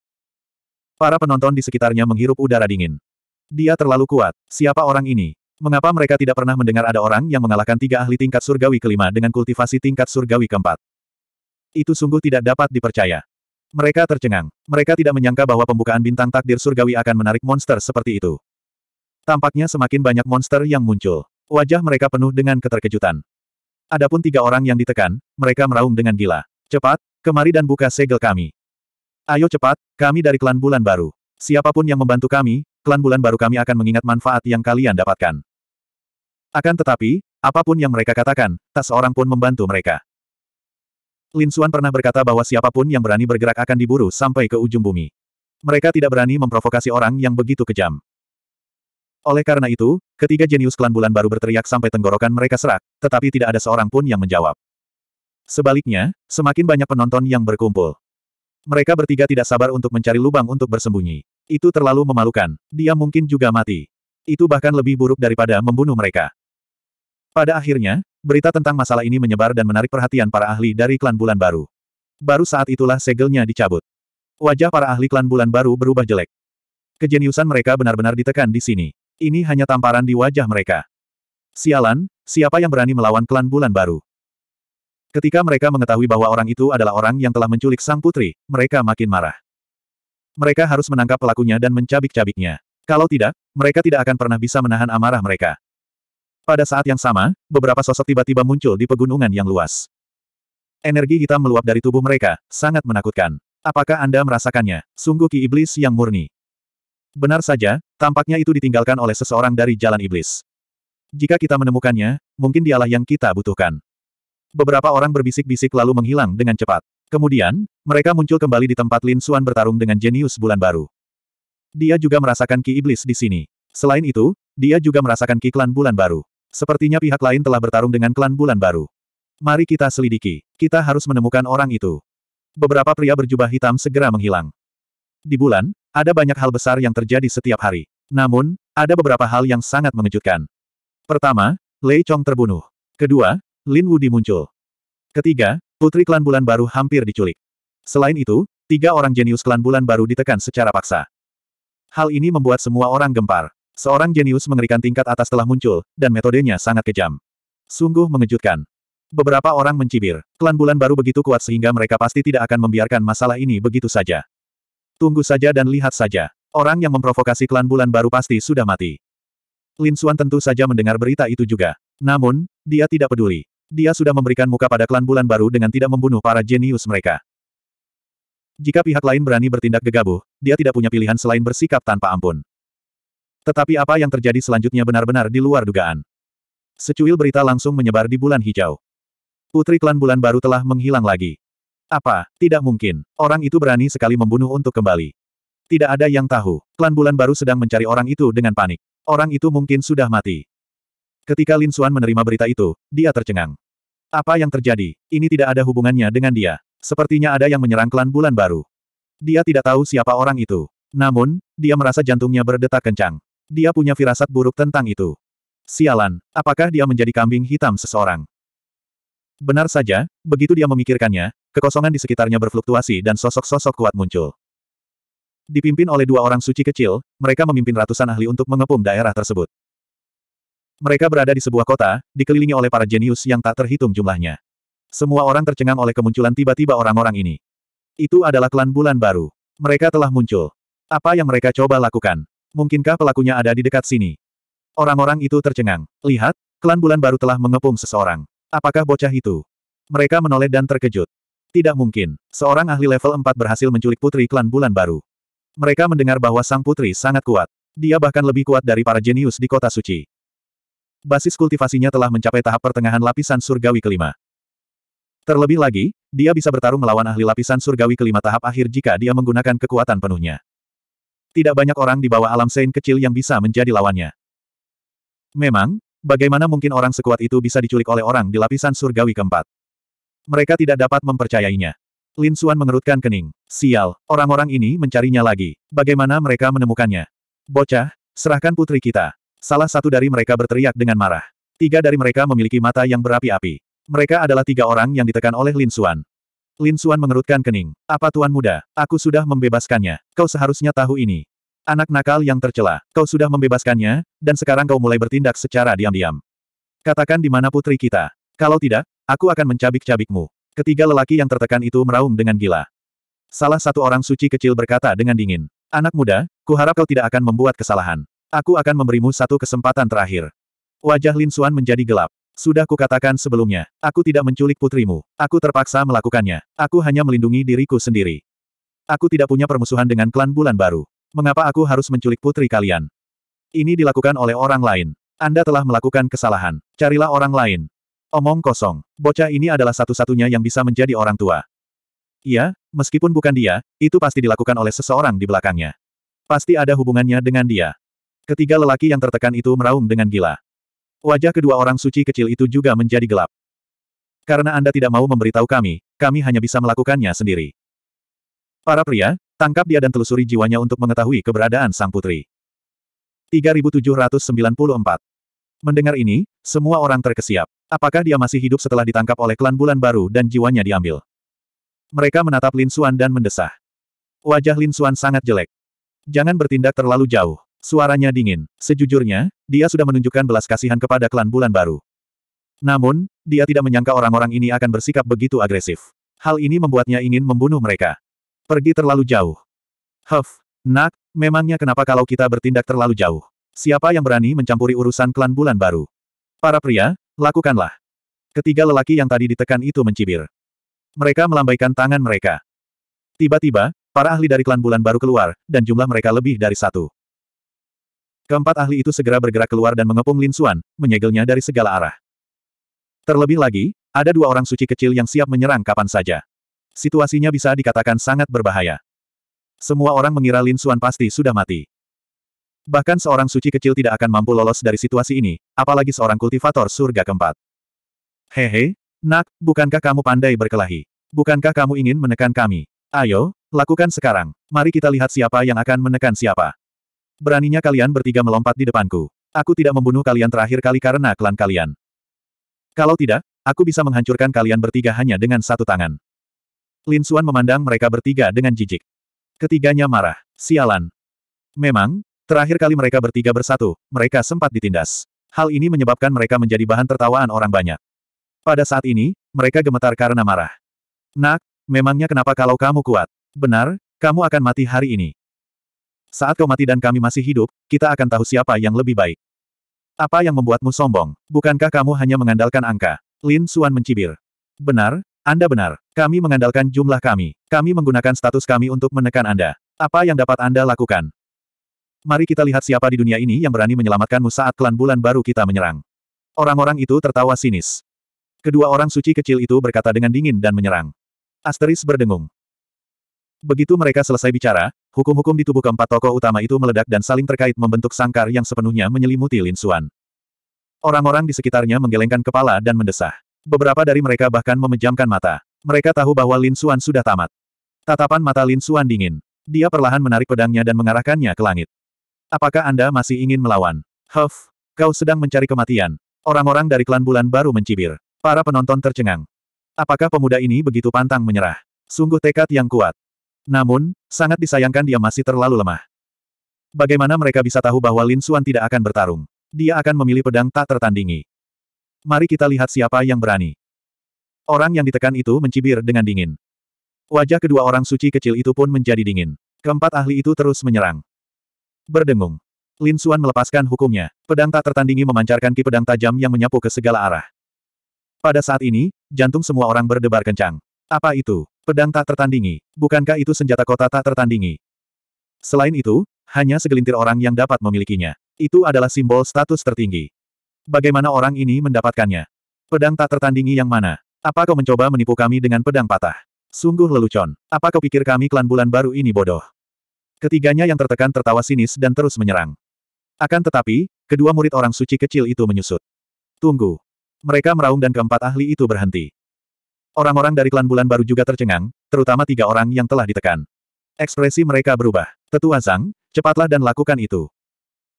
Para penonton di sekitarnya menghirup udara dingin. Dia terlalu kuat. Siapa orang ini? Mengapa mereka tidak pernah mendengar ada orang yang mengalahkan tiga ahli tingkat surgawi kelima dengan kultivasi tingkat surgawi keempat? Itu sungguh tidak dapat dipercaya. Mereka tercengang. Mereka tidak menyangka bahwa pembukaan bintang takdir surgawi akan menarik monster seperti itu. Tampaknya semakin banyak monster yang muncul. Wajah mereka penuh dengan keterkejutan. Adapun tiga orang yang ditekan, mereka meraung dengan gila. Cepat, kemari dan buka segel kami. Ayo cepat, kami dari klan bulan baru. Siapapun yang membantu kami, klan bulan baru kami akan mengingat manfaat yang kalian dapatkan. Akan tetapi, apapun yang mereka katakan, tak seorang pun membantu mereka. Lin Suan pernah berkata bahwa siapapun yang berani bergerak akan diburu sampai ke ujung bumi. Mereka tidak berani memprovokasi orang yang begitu kejam. Oleh karena itu, ketiga jenius klan bulan baru berteriak sampai tenggorokan mereka serak, tetapi tidak ada seorang pun yang menjawab. Sebaliknya, semakin banyak penonton yang berkumpul. Mereka bertiga tidak sabar untuk mencari lubang untuk bersembunyi. Itu terlalu memalukan. Dia mungkin juga mati. Itu bahkan lebih buruk daripada membunuh mereka. Pada akhirnya, berita tentang masalah ini menyebar dan menarik perhatian para ahli dari klan Bulan Baru. Baru saat itulah segelnya dicabut. Wajah para ahli klan Bulan Baru berubah jelek. Kejeniusan mereka benar-benar ditekan di sini. Ini hanya tamparan di wajah mereka. Sialan, siapa yang berani melawan klan bulan baru? Ketika mereka mengetahui bahwa orang itu adalah orang yang telah menculik sang putri, mereka makin marah. Mereka harus menangkap pelakunya dan mencabik-cabiknya. Kalau tidak, mereka tidak akan pernah bisa menahan amarah mereka. Pada saat yang sama, beberapa sosok tiba-tiba muncul di pegunungan yang luas. Energi hitam meluap dari tubuh mereka, sangat menakutkan. Apakah Anda merasakannya? Sungguh ki iblis yang murni. Benar saja, tampaknya itu ditinggalkan oleh seseorang dari jalan iblis. Jika kita menemukannya, mungkin dialah yang kita butuhkan. Beberapa orang berbisik-bisik lalu menghilang dengan cepat. Kemudian, mereka muncul kembali di tempat Lin Xuan bertarung dengan jenius bulan baru. Dia juga merasakan ki iblis di sini. Selain itu, dia juga merasakan ki klan bulan baru. Sepertinya pihak lain telah bertarung dengan klan bulan baru. Mari kita selidiki. Kita harus menemukan orang itu. Beberapa pria berjubah hitam segera menghilang. Di bulan, ada banyak hal besar yang terjadi setiap hari. Namun, ada beberapa hal yang sangat mengejutkan. Pertama, Lei Chong terbunuh. Kedua, Lin Wu dimuncul. Ketiga, putri klan bulan baru hampir diculik. Selain itu, tiga orang jenius klan bulan baru ditekan secara paksa. Hal ini membuat semua orang gempar. Seorang jenius mengerikan tingkat atas telah muncul, dan metodenya sangat kejam. Sungguh mengejutkan. Beberapa orang mencibir, klan bulan baru begitu kuat sehingga mereka pasti tidak akan membiarkan masalah ini begitu saja. Tunggu saja dan lihat saja. Orang yang memprovokasi klan bulan baru pasti sudah mati. Lin Xuan tentu saja mendengar berita itu juga. Namun, dia tidak peduli. Dia sudah memberikan muka pada klan bulan baru dengan tidak membunuh para jenius mereka. Jika pihak lain berani bertindak gegabah, dia tidak punya pilihan selain bersikap tanpa ampun. Tetapi apa yang terjadi selanjutnya benar-benar di luar dugaan. Secuil berita langsung menyebar di bulan hijau. Putri klan bulan baru telah menghilang lagi. Apa, tidak mungkin. Orang itu berani sekali membunuh untuk kembali. Tidak ada yang tahu. Klan Bulan baru sedang mencari orang itu dengan panik. Orang itu mungkin sudah mati. Ketika Lin Xuan menerima berita itu, dia tercengang. Apa yang terjadi? Ini tidak ada hubungannya dengan dia. Sepertinya ada yang menyerang klan Bulan baru. Dia tidak tahu siapa orang itu. Namun, dia merasa jantungnya berdetak kencang. Dia punya firasat buruk tentang itu. Sialan, apakah dia menjadi kambing hitam seseorang? Benar saja, begitu dia memikirkannya, kekosongan di sekitarnya berfluktuasi dan sosok-sosok kuat muncul. Dipimpin oleh dua orang suci kecil, mereka memimpin ratusan ahli untuk mengepung daerah tersebut. Mereka berada di sebuah kota, dikelilingi oleh para jenius yang tak terhitung jumlahnya. Semua orang tercengang oleh kemunculan tiba-tiba orang-orang ini. Itu adalah klan bulan baru. Mereka telah muncul. Apa yang mereka coba lakukan? Mungkinkah pelakunya ada di dekat sini? Orang-orang itu tercengang. Lihat, klan bulan baru telah mengepung seseorang. Apakah bocah itu? Mereka menoleh dan terkejut. Tidak mungkin. Seorang ahli level 4 berhasil menculik putri klan bulan baru. Mereka mendengar bahwa sang putri sangat kuat. Dia bahkan lebih kuat dari para jenius di kota suci. Basis kultivasinya telah mencapai tahap pertengahan lapisan surgawi kelima. Terlebih lagi, dia bisa bertarung melawan ahli lapisan surgawi kelima tahap akhir jika dia menggunakan kekuatan penuhnya. Tidak banyak orang di bawah alam sein kecil yang bisa menjadi lawannya. Memang, Bagaimana mungkin orang sekuat itu bisa diculik oleh orang di lapisan surgawi keempat? Mereka tidak dapat mempercayainya. Lin Xuan mengerutkan kening. Sial, orang-orang ini mencarinya lagi. Bagaimana mereka menemukannya? Bocah, serahkan putri kita. Salah satu dari mereka berteriak dengan marah. Tiga dari mereka memiliki mata yang berapi-api. Mereka adalah tiga orang yang ditekan oleh Lin Xuan. Lin Xuan mengerutkan kening. Apa Tuan Muda? Aku sudah membebaskannya. Kau seharusnya tahu ini. Anak nakal yang tercela, kau sudah membebaskannya, dan sekarang kau mulai bertindak secara diam-diam. Katakan di mana putri kita. Kalau tidak, aku akan mencabik-cabikmu. Ketiga lelaki yang tertekan itu meraung dengan gila. Salah satu orang suci kecil berkata dengan dingin. Anak muda, kuharap kau tidak akan membuat kesalahan. Aku akan memberimu satu kesempatan terakhir. Wajah Lin Suan menjadi gelap. Sudah kukatakan sebelumnya, aku tidak menculik putrimu. Aku terpaksa melakukannya. Aku hanya melindungi diriku sendiri. Aku tidak punya permusuhan dengan klan Bulan Baru. Mengapa aku harus menculik putri kalian? Ini dilakukan oleh orang lain. Anda telah melakukan kesalahan. Carilah orang lain. Omong kosong. Bocah ini adalah satu-satunya yang bisa menjadi orang tua. Iya, meskipun bukan dia, itu pasti dilakukan oleh seseorang di belakangnya. Pasti ada hubungannya dengan dia. Ketiga lelaki yang tertekan itu meraung dengan gila. Wajah kedua orang suci kecil itu juga menjadi gelap. Karena Anda tidak mau memberitahu kami, kami hanya bisa melakukannya sendiri. Para pria, Tangkap dia dan telusuri jiwanya untuk mengetahui keberadaan sang putri. 3794. Mendengar ini, semua orang terkesiap. Apakah dia masih hidup setelah ditangkap oleh klan Bulan Baru dan jiwanya diambil? Mereka menatap Lin Xuan dan mendesah. Wajah Lin Xuan sangat jelek. Jangan bertindak terlalu jauh. Suaranya dingin. Sejujurnya, dia sudah menunjukkan belas kasihan kepada klan Bulan Baru. Namun, dia tidak menyangka orang-orang ini akan bersikap begitu agresif. Hal ini membuatnya ingin membunuh mereka. Pergi terlalu jauh. Huff, nak, memangnya kenapa kalau kita bertindak terlalu jauh? Siapa yang berani mencampuri urusan klan bulan baru? Para pria, lakukanlah. Ketiga lelaki yang tadi ditekan itu mencibir. Mereka melambaikan tangan mereka. Tiba-tiba, para ahli dari klan bulan baru keluar, dan jumlah mereka lebih dari satu. Keempat ahli itu segera bergerak keluar dan mengepung Lin Suan, menyegelnya dari segala arah. Terlebih lagi, ada dua orang suci kecil yang siap menyerang kapan saja situasinya bisa dikatakan sangat berbahaya. Semua orang mengira Lin Suan pasti sudah mati. Bahkan seorang suci kecil tidak akan mampu lolos dari situasi ini, apalagi seorang kultivator surga keempat. Hehe, nak, bukankah kamu pandai berkelahi? Bukankah kamu ingin menekan kami? Ayo, lakukan sekarang. Mari kita lihat siapa yang akan menekan siapa. Beraninya kalian bertiga melompat di depanku. Aku tidak membunuh kalian terakhir kali karena klan kalian. Kalau tidak, aku bisa menghancurkan kalian bertiga hanya dengan satu tangan. Lin Suan memandang mereka bertiga dengan jijik. Ketiganya marah. Sialan. Memang, terakhir kali mereka bertiga bersatu, mereka sempat ditindas. Hal ini menyebabkan mereka menjadi bahan tertawaan orang banyak. Pada saat ini, mereka gemetar karena marah. Nak, memangnya kenapa kalau kamu kuat? Benar, kamu akan mati hari ini. Saat kau mati dan kami masih hidup, kita akan tahu siapa yang lebih baik. Apa yang membuatmu sombong? Bukankah kamu hanya mengandalkan angka? Lin Suan mencibir. Benar, anda benar. Kami mengandalkan jumlah kami. Kami menggunakan status kami untuk menekan Anda. Apa yang dapat Anda lakukan? Mari kita lihat siapa di dunia ini yang berani menyelamatkanmu saat klan bulan baru kita menyerang. Orang-orang itu tertawa sinis. Kedua orang suci kecil itu berkata dengan dingin dan menyerang. Asteris berdengung. Begitu mereka selesai bicara, hukum-hukum di tubuh keempat tokoh utama itu meledak dan saling terkait membentuk sangkar yang sepenuhnya menyelimuti Lin Suan. Orang-orang di sekitarnya menggelengkan kepala dan mendesah. Beberapa dari mereka bahkan memejamkan mata. Mereka tahu bahwa Lin Xuan sudah tamat. Tatapan mata Lin Xuan dingin. Dia perlahan menarik pedangnya dan mengarahkannya ke langit. Apakah Anda masih ingin melawan? Huff, kau sedang mencari kematian. Orang-orang dari klan bulan baru mencibir. Para penonton tercengang. Apakah pemuda ini begitu pantang menyerah? Sungguh tekad yang kuat. Namun, sangat disayangkan dia masih terlalu lemah. Bagaimana mereka bisa tahu bahwa Lin Xuan tidak akan bertarung? Dia akan memilih pedang tak tertandingi. Mari kita lihat siapa yang berani. Orang yang ditekan itu mencibir dengan dingin. Wajah kedua orang suci kecil itu pun menjadi dingin. Keempat ahli itu terus menyerang. Berdengung. Lin Xuan melepaskan hukumnya. Pedang tak tertandingi memancarkan ki pedang tajam yang menyapu ke segala arah. Pada saat ini, jantung semua orang berdebar kencang. Apa itu? Pedang tak tertandingi. Bukankah itu senjata kota tak tertandingi? Selain itu, hanya segelintir orang yang dapat memilikinya. Itu adalah simbol status tertinggi. Bagaimana orang ini mendapatkannya? Pedang tak tertandingi yang mana? Apa kau mencoba menipu kami dengan pedang patah? Sungguh lelucon. Apa kau pikir kami klan bulan baru ini bodoh? Ketiganya yang tertekan tertawa sinis dan terus menyerang. Akan tetapi, kedua murid orang suci kecil itu menyusut. Tunggu. Mereka meraung dan keempat ahli itu berhenti. Orang-orang dari klan bulan baru juga tercengang, terutama tiga orang yang telah ditekan. Ekspresi mereka berubah. Tetua Zhang, cepatlah dan lakukan itu.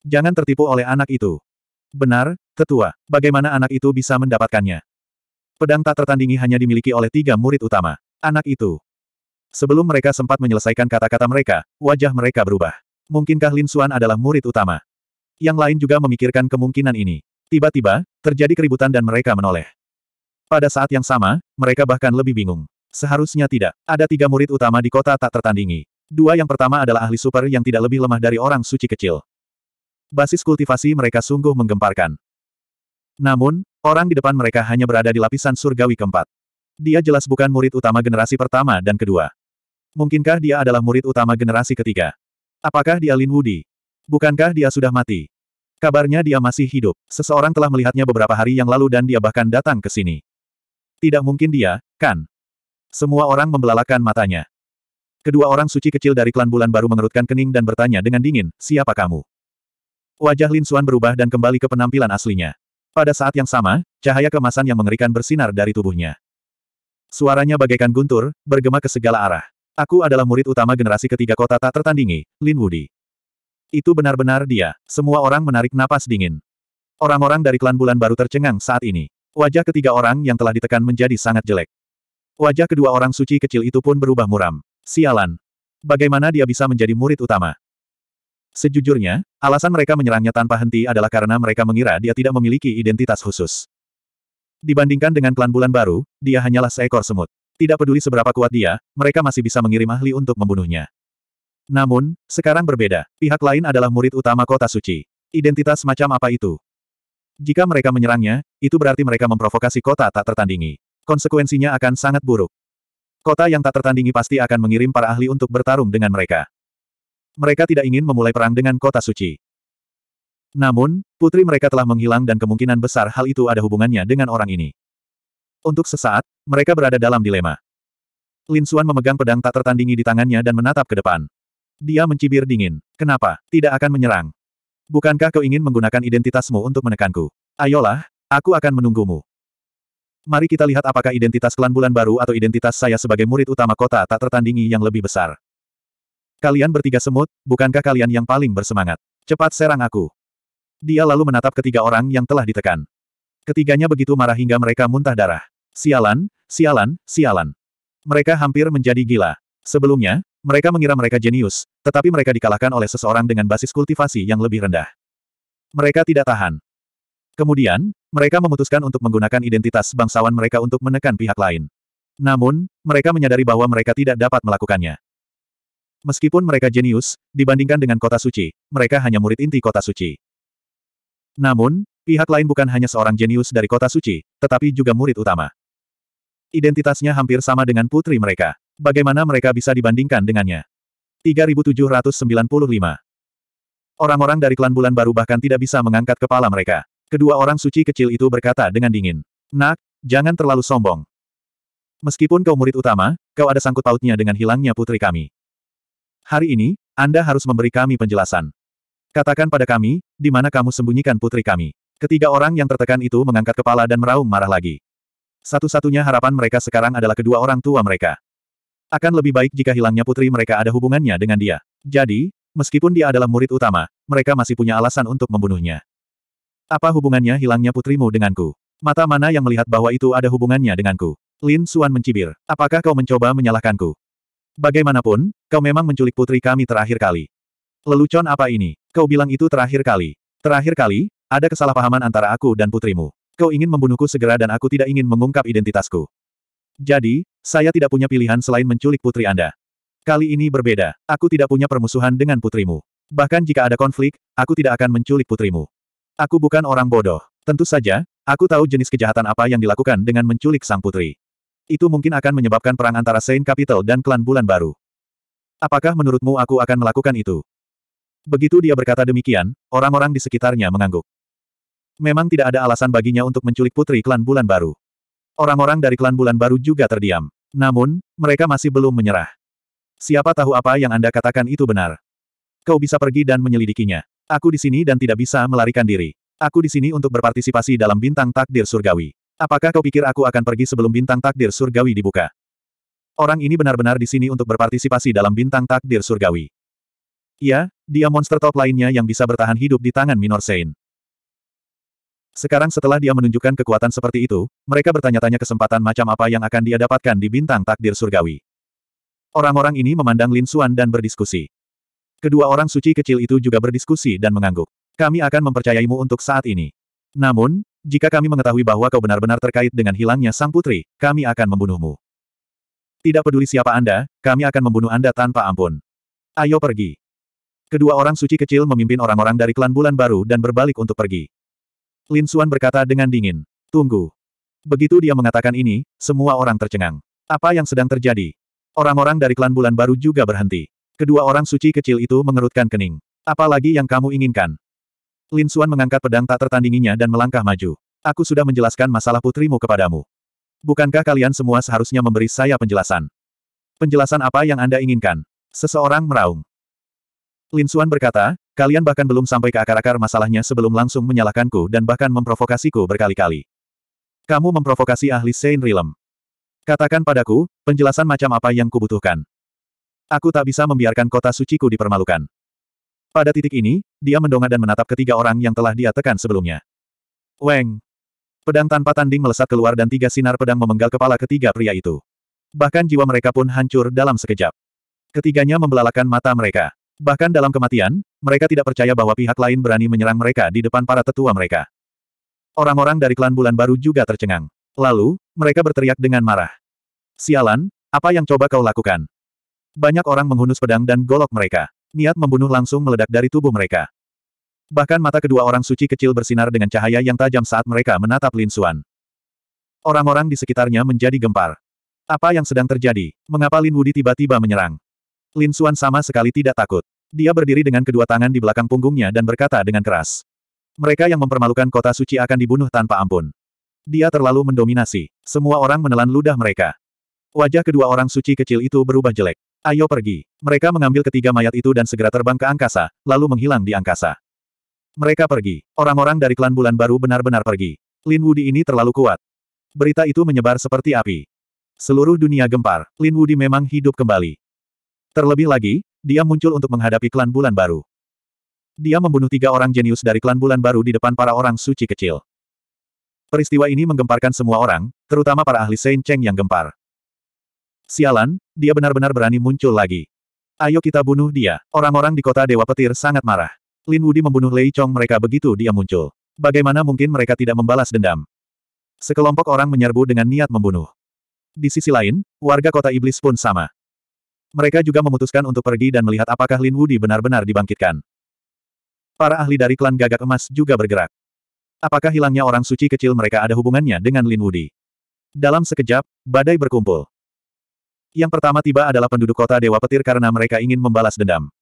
Jangan tertipu oleh anak itu. Benar, tetua. Bagaimana anak itu bisa mendapatkannya? Pedang tak tertandingi hanya dimiliki oleh tiga murid utama. Anak itu. Sebelum mereka sempat menyelesaikan kata-kata mereka, wajah mereka berubah. Mungkinkah Lin Xuan adalah murid utama? Yang lain juga memikirkan kemungkinan ini. Tiba-tiba, terjadi keributan dan mereka menoleh. Pada saat yang sama, mereka bahkan lebih bingung. Seharusnya tidak. Ada tiga murid utama di kota tak tertandingi. Dua yang pertama adalah ahli super yang tidak lebih lemah dari orang suci kecil. Basis kultivasi mereka sungguh menggemparkan. Namun, orang di depan mereka hanya berada di lapisan surgawi keempat. Dia jelas bukan murid utama generasi pertama dan kedua. Mungkinkah dia adalah murid utama generasi ketiga? Apakah dia Lin Wudi? Bukankah dia sudah mati? Kabarnya dia masih hidup. Seseorang telah melihatnya beberapa hari yang lalu dan dia bahkan datang ke sini. Tidak mungkin dia, kan? Semua orang membelalakan matanya. Kedua orang suci kecil dari klan bulan baru mengerutkan kening dan bertanya dengan dingin, siapa kamu? Wajah Lin Suan berubah dan kembali ke penampilan aslinya. Pada saat yang sama, cahaya kemasan yang mengerikan bersinar dari tubuhnya. Suaranya bagaikan guntur, bergema ke segala arah. Aku adalah murid utama generasi ketiga kota tak tertandingi, Lin Wudi. Itu benar-benar dia. Semua orang menarik napas dingin. Orang-orang dari klan bulan baru tercengang saat ini. Wajah ketiga orang yang telah ditekan menjadi sangat jelek. Wajah kedua orang suci kecil itu pun berubah muram. Sialan. Bagaimana dia bisa menjadi murid utama? Sejujurnya, alasan mereka menyerangnya tanpa henti adalah karena mereka mengira dia tidak memiliki identitas khusus. Dibandingkan dengan klan bulan baru, dia hanyalah seekor semut. Tidak peduli seberapa kuat dia, mereka masih bisa mengirim ahli untuk membunuhnya. Namun, sekarang berbeda. Pihak lain adalah murid utama kota suci. Identitas macam apa itu? Jika mereka menyerangnya, itu berarti mereka memprovokasi kota tak tertandingi. Konsekuensinya akan sangat buruk. Kota yang tak tertandingi pasti akan mengirim para ahli untuk bertarung dengan mereka. Mereka tidak ingin memulai perang dengan kota suci. Namun, putri mereka telah menghilang dan kemungkinan besar hal itu ada hubungannya dengan orang ini. Untuk sesaat, mereka berada dalam dilema. Lin Suan memegang pedang tak tertandingi di tangannya dan menatap ke depan. Dia mencibir dingin. Kenapa? Tidak akan menyerang. Bukankah kau ingin menggunakan identitasmu untuk menekanku? Ayolah, aku akan menunggumu. Mari kita lihat apakah identitas klan bulan baru atau identitas saya sebagai murid utama kota tak tertandingi yang lebih besar. Kalian bertiga semut, bukankah kalian yang paling bersemangat? Cepat serang aku. Dia lalu menatap ketiga orang yang telah ditekan. Ketiganya begitu marah hingga mereka muntah darah. Sialan, sialan, sialan. Mereka hampir menjadi gila. Sebelumnya, mereka mengira mereka jenius, tetapi mereka dikalahkan oleh seseorang dengan basis kultivasi yang lebih rendah. Mereka tidak tahan. Kemudian, mereka memutuskan untuk menggunakan identitas bangsawan mereka untuk menekan pihak lain. Namun, mereka menyadari bahwa mereka tidak dapat melakukannya. Meskipun mereka jenius, dibandingkan dengan kota suci, mereka hanya murid inti kota suci. Namun, pihak lain bukan hanya seorang jenius dari kota suci, tetapi juga murid utama. Identitasnya hampir sama dengan putri mereka. Bagaimana mereka bisa dibandingkan dengannya? 3795 Orang-orang dari klan bulan baru bahkan tidak bisa mengangkat kepala mereka. Kedua orang suci kecil itu berkata dengan dingin. Nak, jangan terlalu sombong. Meskipun kau murid utama, kau ada sangkut pautnya dengan hilangnya putri kami. Hari ini, Anda harus memberi kami penjelasan. Katakan pada kami, di mana kamu sembunyikan putri kami. Ketiga orang yang tertekan itu mengangkat kepala dan meraung marah lagi. Satu-satunya harapan mereka sekarang adalah kedua orang tua mereka. Akan lebih baik jika hilangnya putri mereka ada hubungannya dengan dia. Jadi, meskipun dia adalah murid utama, mereka masih punya alasan untuk membunuhnya. Apa hubungannya hilangnya putrimu denganku? Mata mana yang melihat bahwa itu ada hubungannya denganku? Lin Suan mencibir. Apakah kau mencoba menyalahkanku? Bagaimanapun, kau memang menculik putri kami terakhir kali. Lelucon apa ini? Kau bilang itu terakhir kali. Terakhir kali, ada kesalahpahaman antara aku dan putrimu. Kau ingin membunuhku segera dan aku tidak ingin mengungkap identitasku. Jadi, saya tidak punya pilihan selain menculik putri Anda. Kali ini berbeda, aku tidak punya permusuhan dengan putrimu. Bahkan jika ada konflik, aku tidak akan menculik putrimu. Aku bukan orang bodoh. Tentu saja, aku tahu jenis kejahatan apa yang dilakukan dengan menculik sang putri. Itu mungkin akan menyebabkan perang antara Saint Capital dan klan Bulan Baru. Apakah menurutmu aku akan melakukan itu? Begitu dia berkata demikian, orang-orang di sekitarnya mengangguk. Memang tidak ada alasan baginya untuk menculik putri klan Bulan Baru. Orang-orang dari klan Bulan Baru juga terdiam. Namun, mereka masih belum menyerah. Siapa tahu apa yang Anda katakan itu benar. Kau bisa pergi dan menyelidikinya. Aku di sini dan tidak bisa melarikan diri. Aku di sini untuk berpartisipasi dalam bintang takdir surgawi. Apakah kau pikir aku akan pergi sebelum bintang takdir surgawi dibuka? Orang ini benar-benar di sini untuk berpartisipasi dalam bintang takdir surgawi. Ya, dia monster top lainnya yang bisa bertahan hidup di tangan Minor Sein. Sekarang setelah dia menunjukkan kekuatan seperti itu, mereka bertanya-tanya kesempatan macam apa yang akan dia dapatkan di bintang takdir surgawi. Orang-orang ini memandang Lin Xuan dan berdiskusi. Kedua orang suci kecil itu juga berdiskusi dan mengangguk. Kami akan mempercayaimu untuk saat ini. Namun, jika kami mengetahui bahwa kau benar-benar terkait dengan hilangnya sang putri, kami akan membunuhmu. Tidak peduli siapa Anda, kami akan membunuh Anda tanpa ampun. Ayo pergi. Kedua orang suci kecil memimpin orang-orang dari klan bulan baru dan berbalik untuk pergi. Lin Xuan berkata dengan dingin. Tunggu. Begitu dia mengatakan ini, semua orang tercengang. Apa yang sedang terjadi? Orang-orang dari klan bulan baru juga berhenti. Kedua orang suci kecil itu mengerutkan kening. Apalagi yang kamu inginkan? Lin Suan mengangkat pedang tak tertandinginya dan melangkah maju. Aku sudah menjelaskan masalah putrimu kepadamu. Bukankah kalian semua seharusnya memberi saya penjelasan? Penjelasan apa yang Anda inginkan? Seseorang meraung. Lin Suan berkata, kalian bahkan belum sampai ke akar-akar masalahnya sebelum langsung menyalahkanku dan bahkan memprovokasiku berkali-kali. Kamu memprovokasi ahli Saint Realm. Katakan padaku, penjelasan macam apa yang kubutuhkan. Aku tak bisa membiarkan kota suciku dipermalukan. Pada titik ini, dia mendongak dan menatap ketiga orang yang telah dia tekan sebelumnya. Weng! Pedang tanpa tanding melesat keluar dan tiga sinar pedang memenggal kepala ketiga pria itu. Bahkan jiwa mereka pun hancur dalam sekejap. Ketiganya membelalakan mata mereka. Bahkan dalam kematian, mereka tidak percaya bahwa pihak lain berani menyerang mereka di depan para tetua mereka. Orang-orang dari klan Bulan Baru juga tercengang. Lalu, mereka berteriak dengan marah. Sialan, apa yang coba kau lakukan? Banyak orang menghunus pedang dan golok mereka niat membunuh langsung meledak dari tubuh mereka. Bahkan mata kedua orang suci kecil bersinar dengan cahaya yang tajam saat mereka menatap Lin Xuan. Orang-orang di sekitarnya menjadi gempar. Apa yang sedang terjadi? Mengapa Lin Wudi tiba-tiba menyerang? Lin Xuan sama sekali tidak takut. Dia berdiri dengan kedua tangan di belakang punggungnya dan berkata dengan keras. Mereka yang mempermalukan kota suci akan dibunuh tanpa ampun. Dia terlalu mendominasi. Semua orang menelan ludah mereka. Wajah kedua orang suci kecil itu berubah jelek. Ayo pergi. Mereka mengambil ketiga mayat itu dan segera terbang ke angkasa, lalu menghilang di angkasa. Mereka pergi. Orang-orang dari klan Bulan Baru benar-benar pergi. Lin Wudi ini terlalu kuat. Berita itu menyebar seperti api. Seluruh dunia gempar, Lin Wudi memang hidup kembali. Terlebih lagi, dia muncul untuk menghadapi klan Bulan Baru. Dia membunuh tiga orang jenius dari klan Bulan Baru di depan para orang suci kecil. Peristiwa ini menggemparkan semua orang, terutama para ahli Saint Cheng yang gempar. Sialan, dia benar-benar berani muncul lagi. Ayo kita bunuh dia. Orang-orang di kota Dewa Petir sangat marah. Lin Wudi membunuh Lei Chong mereka begitu dia muncul. Bagaimana mungkin mereka tidak membalas dendam? Sekelompok orang menyerbu dengan niat membunuh. Di sisi lain, warga kota iblis pun sama. Mereka juga memutuskan untuk pergi dan melihat apakah Lin Wudi benar-benar dibangkitkan. Para ahli dari klan gagak emas juga bergerak. Apakah hilangnya orang suci kecil mereka ada hubungannya dengan Lin Wudi? Dalam sekejap, badai berkumpul. Yang pertama tiba adalah penduduk kota Dewa Petir karena mereka ingin membalas dendam.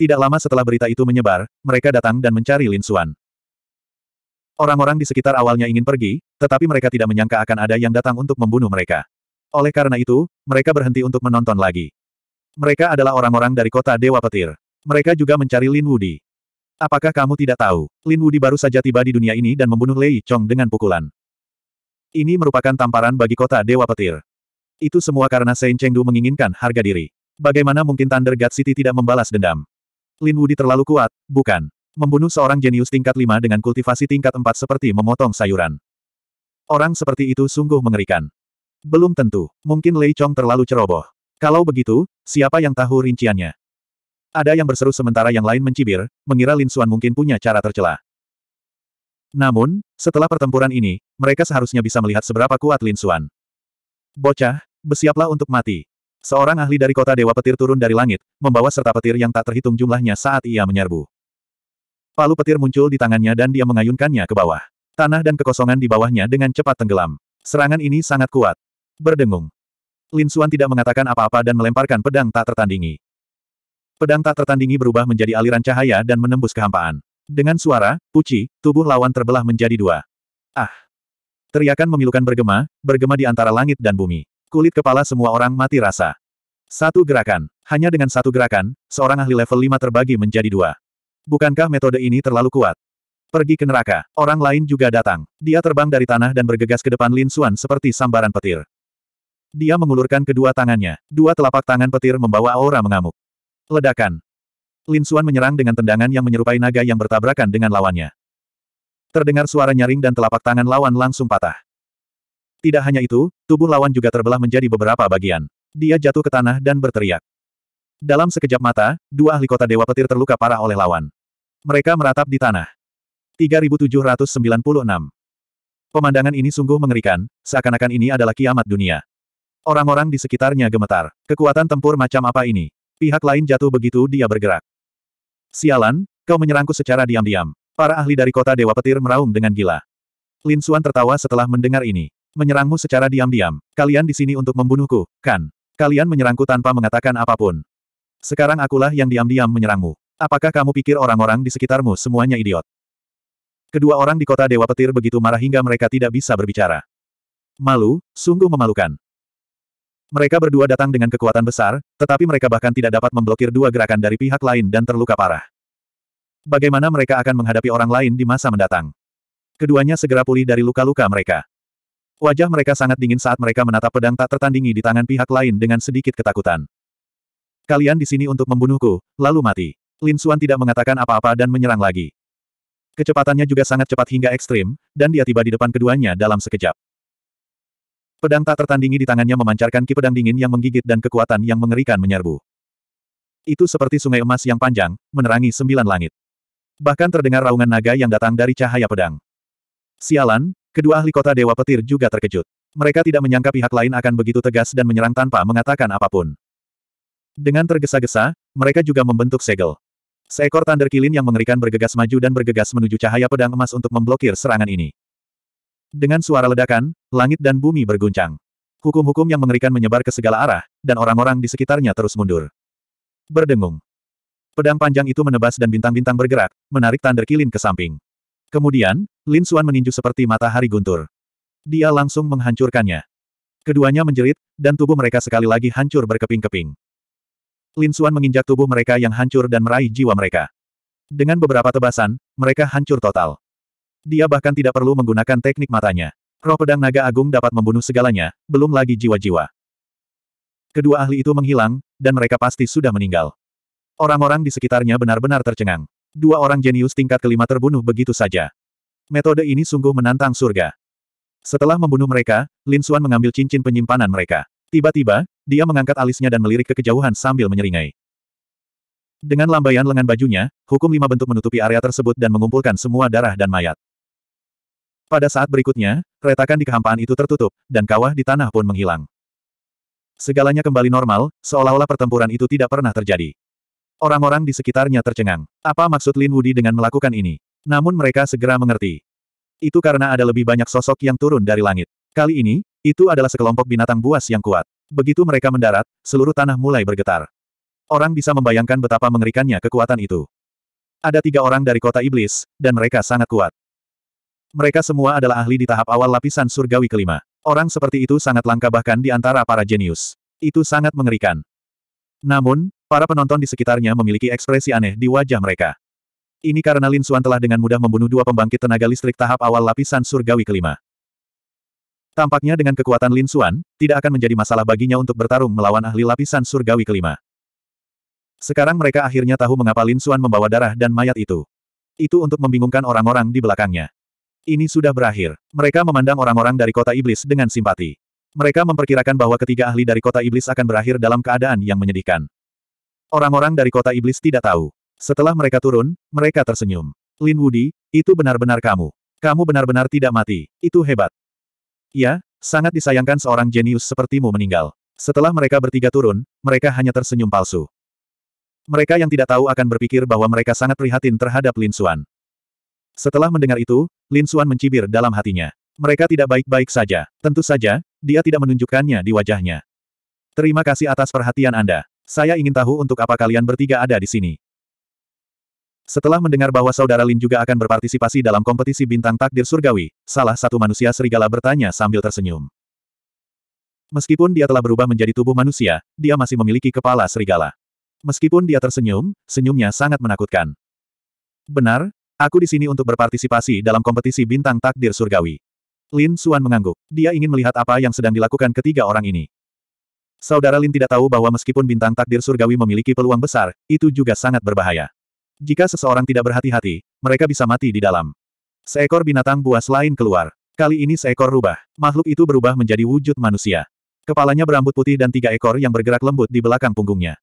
Tidak lama setelah berita itu menyebar, mereka datang dan mencari Lin Xuan. Orang-orang di sekitar awalnya ingin pergi, tetapi mereka tidak menyangka akan ada yang datang untuk membunuh mereka. Oleh karena itu, mereka berhenti untuk menonton lagi. Mereka adalah orang-orang dari kota Dewa Petir. Mereka juga mencari Lin Wudi. Apakah kamu tidak tahu, Lin Wudi baru saja tiba di dunia ini dan membunuh Lei Chong dengan pukulan. Ini merupakan tamparan bagi kota Dewa Petir. Itu semua karena Saint Chengdu menginginkan harga diri. Bagaimana mungkin Thunder God City tidak membalas dendam? Lin Wudi terlalu kuat, bukan? Membunuh seorang jenius tingkat 5 dengan kultivasi tingkat 4 seperti memotong sayuran. Orang seperti itu sungguh mengerikan. Belum tentu, mungkin Lei Chong terlalu ceroboh. Kalau begitu, siapa yang tahu rinciannya? Ada yang berseru sementara yang lain mencibir, mengira Lin Xuan mungkin punya cara tercela. Namun, setelah pertempuran ini, mereka seharusnya bisa melihat seberapa kuat Lin Xuan. Bocah, Bersiaplah untuk mati. Seorang ahli dari kota Dewa Petir turun dari langit, membawa serta petir yang tak terhitung jumlahnya saat ia menyerbu. Palu petir muncul di tangannya dan dia mengayunkannya ke bawah. Tanah dan kekosongan di bawahnya dengan cepat tenggelam. Serangan ini sangat kuat. Berdengung. Lin Xuan tidak mengatakan apa-apa dan melemparkan pedang tak tertandingi. Pedang tak tertandingi berubah menjadi aliran cahaya dan menembus kehampaan. Dengan suara, puci, tubuh lawan terbelah menjadi dua. Ah! Teriakan memilukan bergema, bergema di antara langit dan bumi. Kulit kepala semua orang mati rasa. Satu gerakan. Hanya dengan satu gerakan, seorang ahli level 5 terbagi menjadi dua. Bukankah metode ini terlalu kuat? Pergi ke neraka. Orang lain juga datang. Dia terbang dari tanah dan bergegas ke depan Lin Xuan seperti sambaran petir. Dia mengulurkan kedua tangannya. Dua telapak tangan petir membawa aura mengamuk. Ledakan. Lin Xuan menyerang dengan tendangan yang menyerupai naga yang bertabrakan dengan lawannya. Terdengar suara nyaring dan telapak tangan lawan langsung patah. Tidak hanya itu, tubuh lawan juga terbelah menjadi beberapa bagian. Dia jatuh ke tanah dan berteriak. Dalam sekejap mata, dua ahli kota Dewa Petir terluka parah oleh lawan. Mereka meratap di tanah. 3796 Pemandangan ini sungguh mengerikan, seakan-akan ini adalah kiamat dunia. Orang-orang di sekitarnya gemetar. Kekuatan tempur macam apa ini? Pihak lain jatuh begitu dia bergerak. Sialan, kau menyerangku secara diam-diam. Para ahli dari kota Dewa Petir meraung dengan gila. Lin Xuan tertawa setelah mendengar ini. Menyerangmu secara diam-diam. Kalian di sini untuk membunuhku, kan? Kalian menyerangku tanpa mengatakan apapun. Sekarang akulah yang diam-diam menyerangmu. Apakah kamu pikir orang-orang di sekitarmu semuanya idiot? Kedua orang di kota Dewa Petir begitu marah hingga mereka tidak bisa berbicara. Malu, sungguh memalukan. Mereka berdua datang dengan kekuatan besar, tetapi mereka bahkan tidak dapat memblokir dua gerakan dari pihak lain dan terluka parah. Bagaimana mereka akan menghadapi orang lain di masa mendatang? Keduanya segera pulih dari luka-luka mereka. Wajah mereka sangat dingin saat mereka menatap pedang tak tertandingi di tangan pihak lain dengan sedikit ketakutan. Kalian di sini untuk membunuhku, lalu mati. Lin Suan tidak mengatakan apa-apa dan menyerang lagi. Kecepatannya juga sangat cepat hingga ekstrim, dan dia tiba di depan keduanya dalam sekejap. Pedang tak tertandingi di tangannya memancarkan ki pedang dingin yang menggigit dan kekuatan yang mengerikan menyerbu. Itu seperti sungai emas yang panjang, menerangi sembilan langit. Bahkan terdengar raungan naga yang datang dari cahaya pedang. Sialan, Kedua ahli kota Dewa Petir juga terkejut. Mereka tidak menyangka pihak lain akan begitu tegas dan menyerang tanpa mengatakan apapun. Dengan tergesa-gesa, mereka juga membentuk segel. Seekor Thunder kilin yang mengerikan bergegas maju dan bergegas menuju cahaya pedang emas untuk memblokir serangan ini. Dengan suara ledakan, langit dan bumi berguncang. Hukum-hukum yang mengerikan menyebar ke segala arah, dan orang-orang di sekitarnya terus mundur. Berdengung. Pedang panjang itu menebas dan bintang-bintang bergerak, menarik Thunder kilin ke samping. Kemudian, Lin Xuan meninju seperti matahari guntur. Dia langsung menghancurkannya. Keduanya menjerit, dan tubuh mereka sekali lagi hancur berkeping-keping. Lin Xuan menginjak tubuh mereka yang hancur dan meraih jiwa mereka. Dengan beberapa tebasan, mereka hancur total. Dia bahkan tidak perlu menggunakan teknik matanya. Roh pedang naga agung dapat membunuh segalanya, belum lagi jiwa-jiwa. Kedua ahli itu menghilang, dan mereka pasti sudah meninggal. Orang-orang di sekitarnya benar-benar tercengang. Dua orang jenius tingkat kelima terbunuh begitu saja. Metode ini sungguh menantang surga. Setelah membunuh mereka, Lin Xuan mengambil cincin penyimpanan mereka. Tiba-tiba, dia mengangkat alisnya dan melirik ke kejauhan sambil menyeringai. Dengan lambaian lengan bajunya, hukum lima bentuk menutupi area tersebut dan mengumpulkan semua darah dan mayat. Pada saat berikutnya, retakan di kehampaan itu tertutup, dan kawah di tanah pun menghilang. Segalanya kembali normal, seolah-olah pertempuran itu tidak pernah terjadi. Orang-orang di sekitarnya tercengang. Apa maksud Lin Wudi dengan melakukan ini? Namun mereka segera mengerti. Itu karena ada lebih banyak sosok yang turun dari langit. Kali ini, itu adalah sekelompok binatang buas yang kuat. Begitu mereka mendarat, seluruh tanah mulai bergetar. Orang bisa membayangkan betapa mengerikannya kekuatan itu. Ada tiga orang dari kota iblis, dan mereka sangat kuat. Mereka semua adalah ahli di tahap awal lapisan surgawi kelima. Orang seperti itu sangat langka bahkan di antara para jenius. Itu sangat mengerikan. Namun, Para penonton di sekitarnya memiliki ekspresi aneh di wajah mereka. Ini karena Lin Xuan telah dengan mudah membunuh dua pembangkit tenaga listrik tahap awal lapisan surgawi kelima. Tampaknya dengan kekuatan Lin Xuan, tidak akan menjadi masalah baginya untuk bertarung melawan ahli lapisan surgawi kelima. Sekarang mereka akhirnya tahu mengapa Lin Xuan membawa darah dan mayat itu. Itu untuk membingungkan orang-orang di belakangnya. Ini sudah berakhir. Mereka memandang orang-orang dari kota iblis dengan simpati. Mereka memperkirakan bahwa ketiga ahli dari kota iblis akan berakhir dalam keadaan yang menyedihkan. Orang-orang dari kota iblis tidak tahu. Setelah mereka turun, mereka tersenyum. Lin Wudi, itu benar-benar kamu. Kamu benar-benar tidak mati. Itu hebat. Ya, sangat disayangkan seorang jenius sepertimu meninggal. Setelah mereka bertiga turun, mereka hanya tersenyum palsu. Mereka yang tidak tahu akan berpikir bahwa mereka sangat prihatin terhadap Lin Xuan. Setelah mendengar itu, Lin Xuan mencibir dalam hatinya. Mereka tidak baik-baik saja. Tentu saja, dia tidak menunjukkannya di wajahnya. Terima kasih atas perhatian Anda. Saya ingin tahu untuk apa kalian bertiga ada di sini. Setelah mendengar bahwa saudara Lin juga akan berpartisipasi dalam kompetisi bintang takdir surgawi, salah satu manusia serigala bertanya sambil tersenyum. Meskipun dia telah berubah menjadi tubuh manusia, dia masih memiliki kepala serigala. Meskipun dia tersenyum, senyumnya sangat menakutkan. Benar, aku di sini untuk berpartisipasi dalam kompetisi bintang takdir surgawi. Lin Suan mengangguk. Dia ingin melihat apa yang sedang dilakukan ketiga orang ini. Saudara Lin tidak tahu bahwa meskipun bintang takdir surgawi memiliki peluang besar, itu juga sangat berbahaya. Jika seseorang tidak berhati-hati, mereka bisa mati di dalam. Seekor binatang buas lain keluar. Kali ini seekor rubah. Makhluk itu berubah menjadi wujud manusia. Kepalanya berambut putih dan tiga ekor yang bergerak lembut di belakang punggungnya.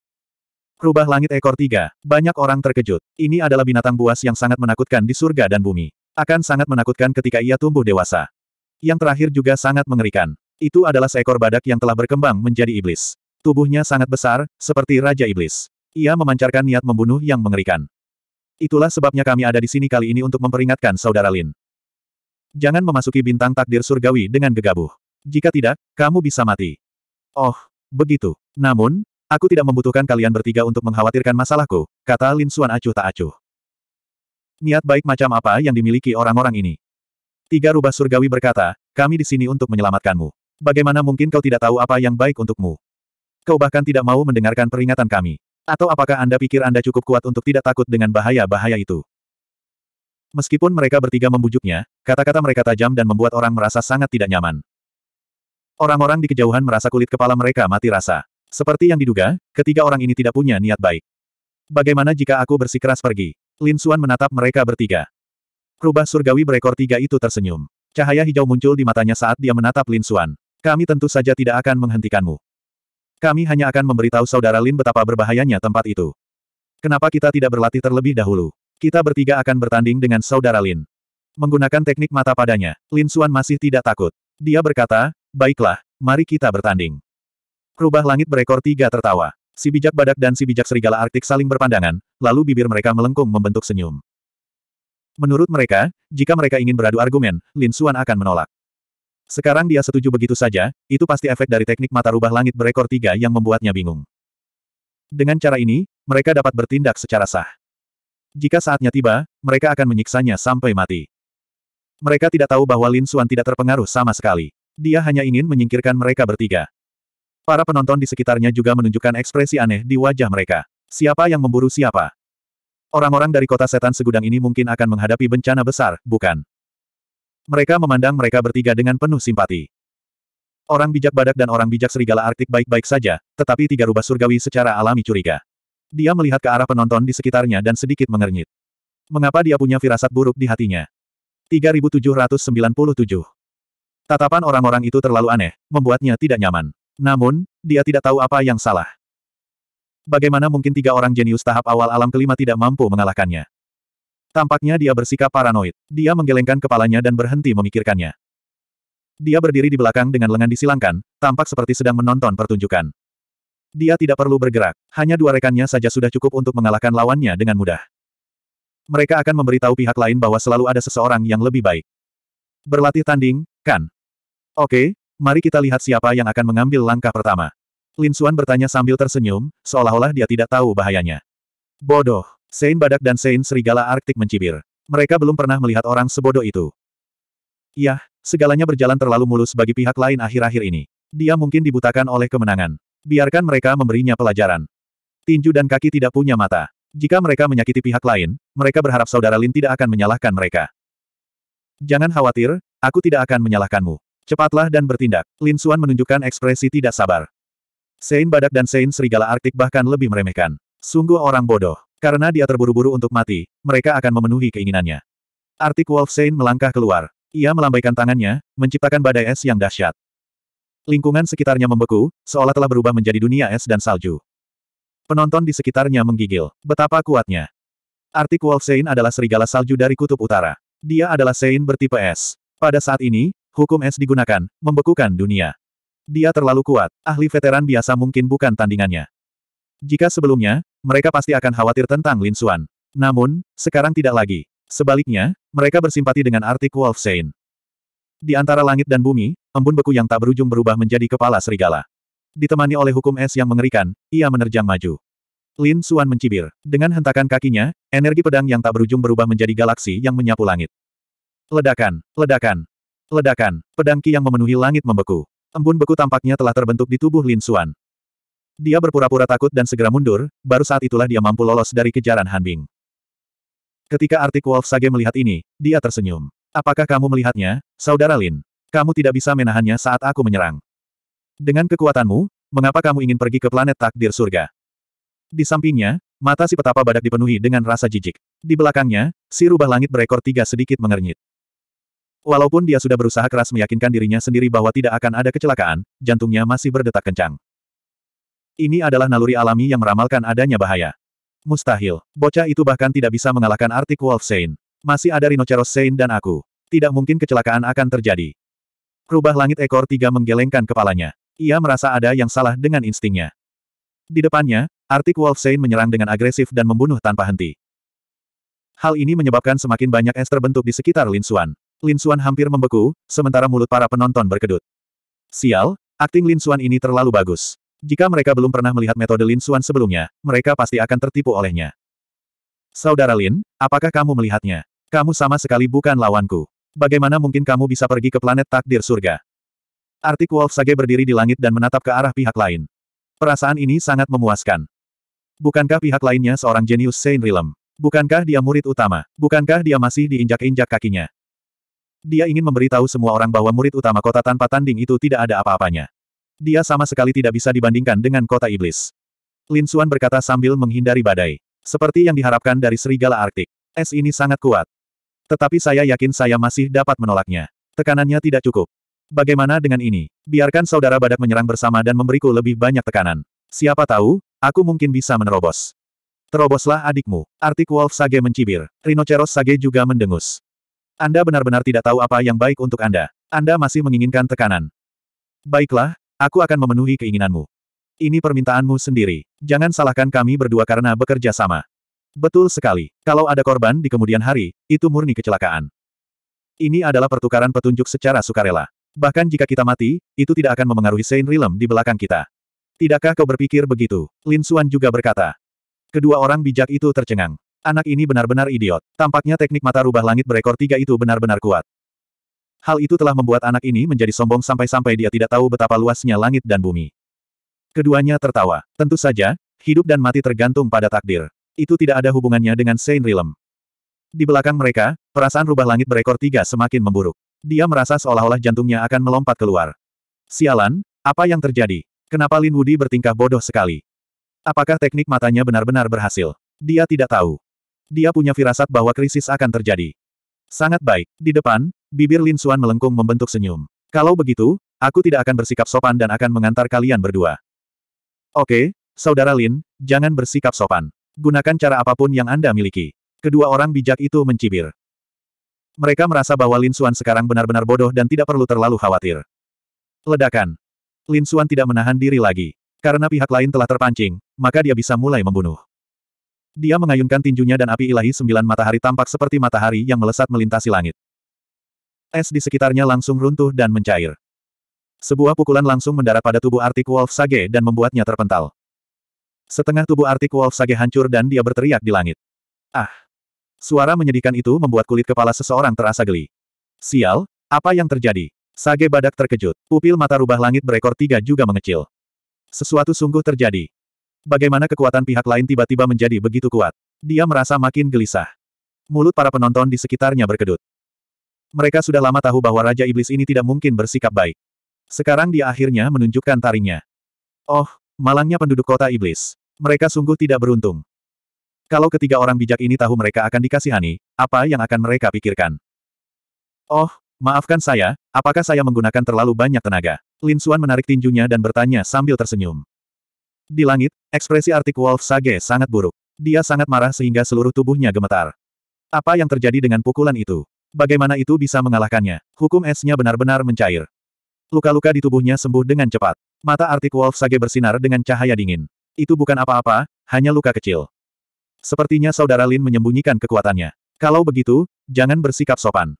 Rubah langit ekor tiga, banyak orang terkejut. Ini adalah binatang buas yang sangat menakutkan di surga dan bumi. Akan sangat menakutkan ketika ia tumbuh dewasa. Yang terakhir juga sangat mengerikan. Itu adalah seekor badak yang telah berkembang menjadi iblis. Tubuhnya sangat besar, seperti Raja Iblis. Ia memancarkan niat membunuh yang mengerikan. Itulah sebabnya kami ada di sini kali ini untuk memperingatkan Saudara Lin. Jangan memasuki bintang takdir surgawi dengan gegabah. Jika tidak, kamu bisa mati. Oh, begitu. Namun, aku tidak membutuhkan kalian bertiga untuk mengkhawatirkan masalahku, kata Lin Xuan acuh tak acuh. Niat baik macam apa yang dimiliki orang-orang ini? Tiga rubah surgawi berkata, kami di sini untuk menyelamatkanmu. Bagaimana mungkin kau tidak tahu apa yang baik untukmu? Kau bahkan tidak mau mendengarkan peringatan kami. Atau apakah Anda pikir Anda cukup kuat untuk tidak takut dengan bahaya-bahaya itu? Meskipun mereka bertiga membujuknya, kata-kata mereka tajam dan membuat orang merasa sangat tidak nyaman. Orang-orang di kejauhan merasa kulit kepala mereka mati rasa. Seperti yang diduga, ketiga orang ini tidak punya niat baik. Bagaimana jika aku bersikeras pergi? Lin Suan menatap mereka bertiga. Rubah surgawi berekor tiga itu tersenyum. Cahaya hijau muncul di matanya saat dia menatap Lin Suan. Kami tentu saja tidak akan menghentikanmu. Kami hanya akan memberitahu saudara Lin betapa berbahayanya tempat itu. Kenapa kita tidak berlatih terlebih dahulu? Kita bertiga akan bertanding dengan saudara Lin. Menggunakan teknik mata padanya, Lin Xuan masih tidak takut. Dia berkata, baiklah, mari kita bertanding. Rubah langit berekor tiga tertawa. Si bijak badak dan si bijak serigala Arktik saling berpandangan, lalu bibir mereka melengkung membentuk senyum. Menurut mereka, jika mereka ingin beradu argumen, Lin Xuan akan menolak. Sekarang dia setuju begitu saja, itu pasti efek dari teknik mata rubah langit berekor tiga yang membuatnya bingung. Dengan cara ini, mereka dapat bertindak secara sah. Jika saatnya tiba, mereka akan menyiksanya sampai mati. Mereka tidak tahu bahwa Lin Xuan tidak terpengaruh sama sekali. Dia hanya ingin menyingkirkan mereka bertiga. Para penonton di sekitarnya juga menunjukkan ekspresi aneh di wajah mereka. Siapa yang memburu siapa? Orang-orang dari kota setan segudang ini mungkin akan menghadapi bencana besar, bukan? Mereka memandang mereka bertiga dengan penuh simpati. Orang bijak badak dan orang bijak serigala Arktik baik-baik saja, tetapi tiga rubah surgawi secara alami curiga. Dia melihat ke arah penonton di sekitarnya dan sedikit mengernyit. Mengapa dia punya firasat buruk di hatinya? 3797 Tatapan orang-orang itu terlalu aneh, membuatnya tidak nyaman. Namun, dia tidak tahu apa yang salah. Bagaimana mungkin tiga orang jenius tahap awal alam kelima tidak mampu mengalahkannya? Tampaknya dia bersikap paranoid. Dia menggelengkan kepalanya dan berhenti memikirkannya. Dia berdiri di belakang dengan lengan disilangkan, tampak seperti sedang menonton pertunjukan. Dia tidak perlu bergerak, hanya dua rekannya saja sudah cukup untuk mengalahkan lawannya dengan mudah. Mereka akan memberitahu pihak lain bahwa selalu ada seseorang yang lebih baik. Berlatih tanding, kan? Oke, mari kita lihat siapa yang akan mengambil langkah pertama. Lin Xuan bertanya sambil tersenyum, seolah-olah dia tidak tahu bahayanya. Bodoh. Sein Badak dan Sein Serigala Arktik mencibir. Mereka belum pernah melihat orang sebodoh itu. Yah, segalanya berjalan terlalu mulus bagi pihak lain akhir-akhir ini. Dia mungkin dibutakan oleh kemenangan. Biarkan mereka memberinya pelajaran. Tinju dan kaki tidak punya mata. Jika mereka menyakiti pihak lain, mereka berharap saudara Lin tidak akan menyalahkan mereka. Jangan khawatir, aku tidak akan menyalahkanmu. Cepatlah dan bertindak. Lin Suan menunjukkan ekspresi tidak sabar. Sein Badak dan Sein Serigala Arktik bahkan lebih meremehkan. Sungguh orang bodoh. Karena dia terburu-buru untuk mati, mereka akan memenuhi keinginannya. Artik Wolf Sein melangkah keluar. Ia melambaikan tangannya, menciptakan badai es yang dahsyat. Lingkungan sekitarnya membeku, seolah telah berubah menjadi dunia es dan salju. Penonton di sekitarnya menggigil. Betapa kuatnya. Artik Wolf Sein adalah serigala salju dari kutub utara. Dia adalah Sein bertipe es. Pada saat ini, hukum es digunakan, membekukan dunia. Dia terlalu kuat, ahli veteran biasa mungkin bukan tandingannya. Jika sebelumnya, mereka pasti akan khawatir tentang Lin Xuan. Namun, sekarang tidak lagi. Sebaliknya, mereka bersimpati dengan Artik Wolf Sein. Di antara langit dan bumi, embun beku yang tak berujung berubah menjadi kepala serigala. Ditemani oleh hukum es yang mengerikan, ia menerjang maju. Lin Xuan mencibir. Dengan hentakan kakinya, energi pedang yang tak berujung berubah menjadi galaksi yang menyapu langit. Ledakan, ledakan, ledakan, pedang ki yang memenuhi langit membeku. Embun beku tampaknya telah terbentuk di tubuh Lin Xuan. Dia berpura-pura takut dan segera mundur, baru saat itulah dia mampu lolos dari kejaran Hanbing. Ketika Arctic Wolf Sage melihat ini, dia tersenyum. Apakah kamu melihatnya, Saudara Lin? Kamu tidak bisa menahannya saat aku menyerang. Dengan kekuatanmu, mengapa kamu ingin pergi ke planet takdir surga? Di sampingnya, mata si petapa badak dipenuhi dengan rasa jijik. Di belakangnya, si rubah langit berekor tiga sedikit mengernyit. Walaupun dia sudah berusaha keras meyakinkan dirinya sendiri bahwa tidak akan ada kecelakaan, jantungnya masih berdetak kencang. Ini adalah naluri alami yang meramalkan adanya bahaya. Mustahil. Bocah itu bahkan tidak bisa mengalahkan Arctic Wolf Sein. Masih ada Rhinoceros Sein dan aku. Tidak mungkin kecelakaan akan terjadi. Rubah langit ekor tiga menggelengkan kepalanya. Ia merasa ada yang salah dengan instingnya. Di depannya, Arctic Wolf Sein menyerang dengan agresif dan membunuh tanpa henti. Hal ini menyebabkan semakin banyak es terbentuk di sekitar Lin Lin Linsuan hampir membeku, sementara mulut para penonton berkedut. Sial, akting Lin Linsuan ini terlalu bagus. Jika mereka belum pernah melihat metode Lin Suan sebelumnya, mereka pasti akan tertipu olehnya. Saudara Lin, apakah kamu melihatnya? Kamu sama sekali bukan lawanku. Bagaimana mungkin kamu bisa pergi ke planet takdir surga? Artik Wolf Sage berdiri di langit dan menatap ke arah pihak lain. Perasaan ini sangat memuaskan. Bukankah pihak lainnya seorang jenius Saint Rilem? Bukankah dia murid utama? Bukankah dia masih diinjak-injak kakinya? Dia ingin memberitahu semua orang bahwa murid utama kota tanpa tanding itu tidak ada apa-apanya. Dia sama sekali tidak bisa dibandingkan dengan kota iblis. Lin Suan berkata sambil menghindari badai. Seperti yang diharapkan dari serigala Arktik. Es ini sangat kuat. Tetapi saya yakin saya masih dapat menolaknya. Tekanannya tidak cukup. Bagaimana dengan ini? Biarkan saudara badak menyerang bersama dan memberiku lebih banyak tekanan. Siapa tahu, aku mungkin bisa menerobos. Teroboslah adikmu. Artik Wolf Sage mencibir. Rhinoceros Sage juga mendengus. Anda benar-benar tidak tahu apa yang baik untuk Anda. Anda masih menginginkan tekanan. Baiklah, Aku akan memenuhi keinginanmu. Ini permintaanmu sendiri. Jangan salahkan kami berdua karena bekerja sama. Betul sekali. Kalau ada korban di kemudian hari, itu murni kecelakaan. Ini adalah pertukaran petunjuk secara sukarela. Bahkan jika kita mati, itu tidak akan memengaruhi Saint Rilem di belakang kita. Tidakkah kau berpikir begitu? Lin Suan juga berkata. Kedua orang bijak itu tercengang. Anak ini benar-benar idiot. Tampaknya teknik mata rubah langit berekor tiga itu benar-benar kuat. Hal itu telah membuat anak ini menjadi sombong sampai-sampai dia tidak tahu betapa luasnya langit dan bumi. Keduanya tertawa. Tentu saja, hidup dan mati tergantung pada takdir. Itu tidak ada hubungannya dengan Saint Realm. Di belakang mereka, perasaan rubah langit berekor tiga semakin memburuk. Dia merasa seolah-olah jantungnya akan melompat keluar. Sialan, apa yang terjadi? Kenapa Lin Wudi bertingkah bodoh sekali? Apakah teknik matanya benar-benar berhasil? Dia tidak tahu. Dia punya firasat bahwa krisis akan terjadi. Sangat baik. Di depan, Bibir Lin Xuan melengkung membentuk senyum. Kalau begitu, aku tidak akan bersikap sopan dan akan mengantar kalian berdua. Oke, Saudara Lin, jangan bersikap sopan. Gunakan cara apapun yang Anda miliki. Kedua orang bijak itu mencibir. Mereka merasa bahwa Lin Xuan sekarang benar-benar bodoh dan tidak perlu terlalu khawatir. Ledakan. Lin Xuan tidak menahan diri lagi. Karena pihak lain telah terpancing, maka dia bisa mulai membunuh. Dia mengayunkan tinjunya dan api ilahi sembilan matahari tampak seperti matahari yang melesat melintasi langit. Es di sekitarnya langsung runtuh dan mencair. Sebuah pukulan langsung mendarat pada tubuh Artik Wolf Sage dan membuatnya terpental. Setengah tubuh Artik Wolf Sage hancur dan dia berteriak di langit. Ah! Suara menyedihkan itu membuat kulit kepala seseorang terasa geli. Sial, apa yang terjadi? Sage badak terkejut. Pupil mata rubah langit berekor tiga juga mengecil. Sesuatu sungguh terjadi. Bagaimana kekuatan pihak lain tiba-tiba menjadi begitu kuat? Dia merasa makin gelisah. Mulut para penonton di sekitarnya berkedut. Mereka sudah lama tahu bahwa Raja Iblis ini tidak mungkin bersikap baik. Sekarang dia akhirnya menunjukkan taringnya. Oh, malangnya penduduk kota Iblis. Mereka sungguh tidak beruntung. Kalau ketiga orang bijak ini tahu mereka akan dikasihani, apa yang akan mereka pikirkan? Oh, maafkan saya, apakah saya menggunakan terlalu banyak tenaga? Lin Suan menarik tinjunya dan bertanya sambil tersenyum. Di langit, ekspresi artik Wolf Sage sangat buruk. Dia sangat marah sehingga seluruh tubuhnya gemetar. Apa yang terjadi dengan pukulan itu? Bagaimana itu bisa mengalahkannya? Hukum esnya benar-benar mencair. Luka-luka di tubuhnya sembuh dengan cepat. Mata Arctic Wolf Sage bersinar dengan cahaya dingin. Itu bukan apa-apa, hanya luka kecil. Sepertinya saudara Lin menyembunyikan kekuatannya. Kalau begitu, jangan bersikap sopan.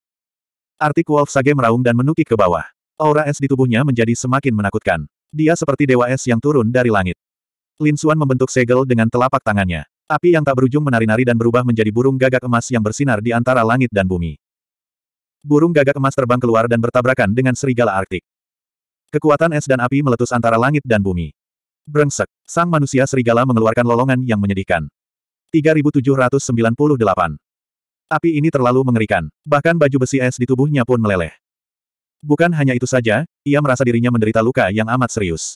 Arctic Wolf Sage meraung dan menukik ke bawah. Aura es di tubuhnya menjadi semakin menakutkan. Dia seperti dewa es yang turun dari langit. Lin Suan membentuk segel dengan telapak tangannya. Api yang tak berujung menari-nari dan berubah menjadi burung gagak emas yang bersinar di antara langit dan bumi burung gagak emas terbang keluar dan bertabrakan dengan serigala Arktik. Kekuatan es dan api meletus antara langit dan bumi. Brengsek, sang manusia serigala mengeluarkan lolongan yang menyedihkan. 3798. Api ini terlalu mengerikan, bahkan baju besi es di tubuhnya pun meleleh. Bukan hanya itu saja, ia merasa dirinya menderita luka yang amat serius.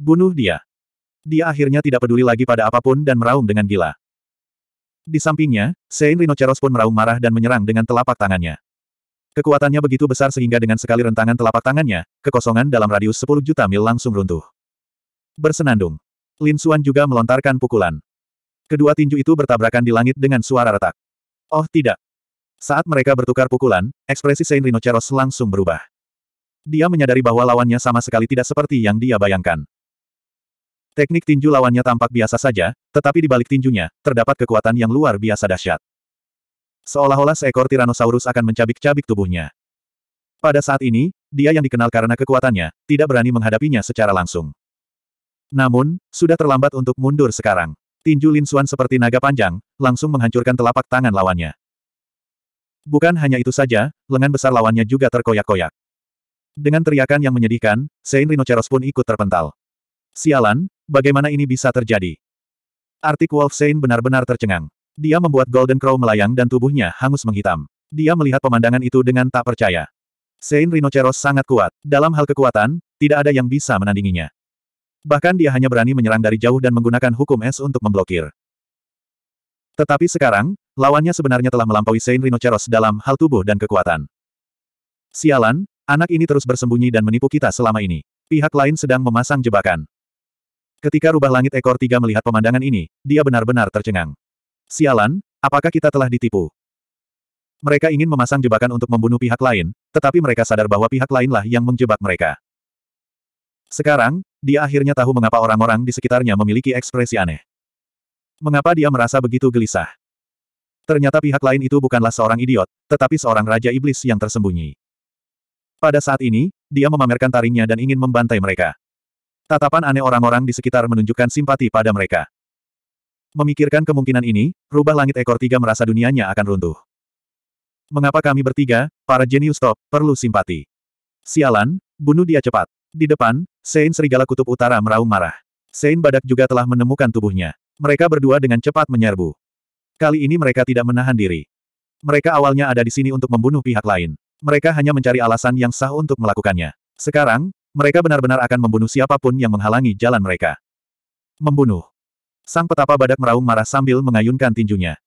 Bunuh dia. Dia akhirnya tidak peduli lagi pada apapun dan meraung dengan gila. Di sampingnya, Sein Rinoceros pun meraung marah dan menyerang dengan telapak tangannya. Kekuatannya begitu besar sehingga dengan sekali rentangan telapak tangannya, kekosongan dalam radius 10 juta mil langsung runtuh. Bersenandung. Lin Suan juga melontarkan pukulan. Kedua tinju itu bertabrakan di langit dengan suara retak. Oh tidak. Saat mereka bertukar pukulan, ekspresi Saint Rhinoceros langsung berubah. Dia menyadari bahwa lawannya sama sekali tidak seperti yang dia bayangkan. Teknik tinju lawannya tampak biasa saja, tetapi di balik tinjunya, terdapat kekuatan yang luar biasa dahsyat. Seolah-olah seekor Tyrannosaurus akan mencabik-cabik tubuhnya. Pada saat ini, dia yang dikenal karena kekuatannya, tidak berani menghadapinya secara langsung. Namun, sudah terlambat untuk mundur sekarang. Tinju Lin Xuan seperti naga panjang, langsung menghancurkan telapak tangan lawannya. Bukan hanya itu saja, lengan besar lawannya juga terkoyak-koyak. Dengan teriakan yang menyedihkan, Sein Rhinoceros pun ikut terpental. Sialan, bagaimana ini bisa terjadi? Artik Wolf Sein benar-benar tercengang. Dia membuat Golden Crow melayang dan tubuhnya hangus menghitam. Dia melihat pemandangan itu dengan tak percaya. Sein Rhinoceros sangat kuat. Dalam hal kekuatan, tidak ada yang bisa menandinginya. Bahkan dia hanya berani menyerang dari jauh dan menggunakan hukum es untuk memblokir. Tetapi sekarang, lawannya sebenarnya telah melampaui Sein Rhinoceros dalam hal tubuh dan kekuatan. Sialan, anak ini terus bersembunyi dan menipu kita selama ini. Pihak lain sedang memasang jebakan. Ketika rubah langit ekor tiga melihat pemandangan ini, dia benar-benar tercengang. Sialan, apakah kita telah ditipu? Mereka ingin memasang jebakan untuk membunuh pihak lain, tetapi mereka sadar bahwa pihak lainlah yang menjebak mereka. Sekarang, dia akhirnya tahu mengapa orang-orang di sekitarnya memiliki ekspresi aneh. Mengapa dia merasa begitu gelisah? Ternyata pihak lain itu bukanlah seorang idiot, tetapi seorang raja iblis yang tersembunyi. Pada saat ini, dia memamerkan taringnya dan ingin membantai mereka. Tatapan aneh orang-orang di sekitar menunjukkan simpati pada mereka. Memikirkan kemungkinan ini, rubah langit ekor tiga merasa dunianya akan runtuh. Mengapa kami bertiga, para jenius top, perlu simpati? Sialan, bunuh dia cepat. Di depan, Sein Serigala Kutub Utara meraung marah. Sein Badak juga telah menemukan tubuhnya. Mereka berdua dengan cepat menyerbu. Kali ini mereka tidak menahan diri. Mereka awalnya ada di sini untuk membunuh pihak lain. Mereka hanya mencari alasan yang sah untuk melakukannya. Sekarang, mereka benar-benar akan membunuh siapapun yang menghalangi jalan mereka. Membunuh. Sang petapa badak meraung marah sambil mengayunkan tinjunya.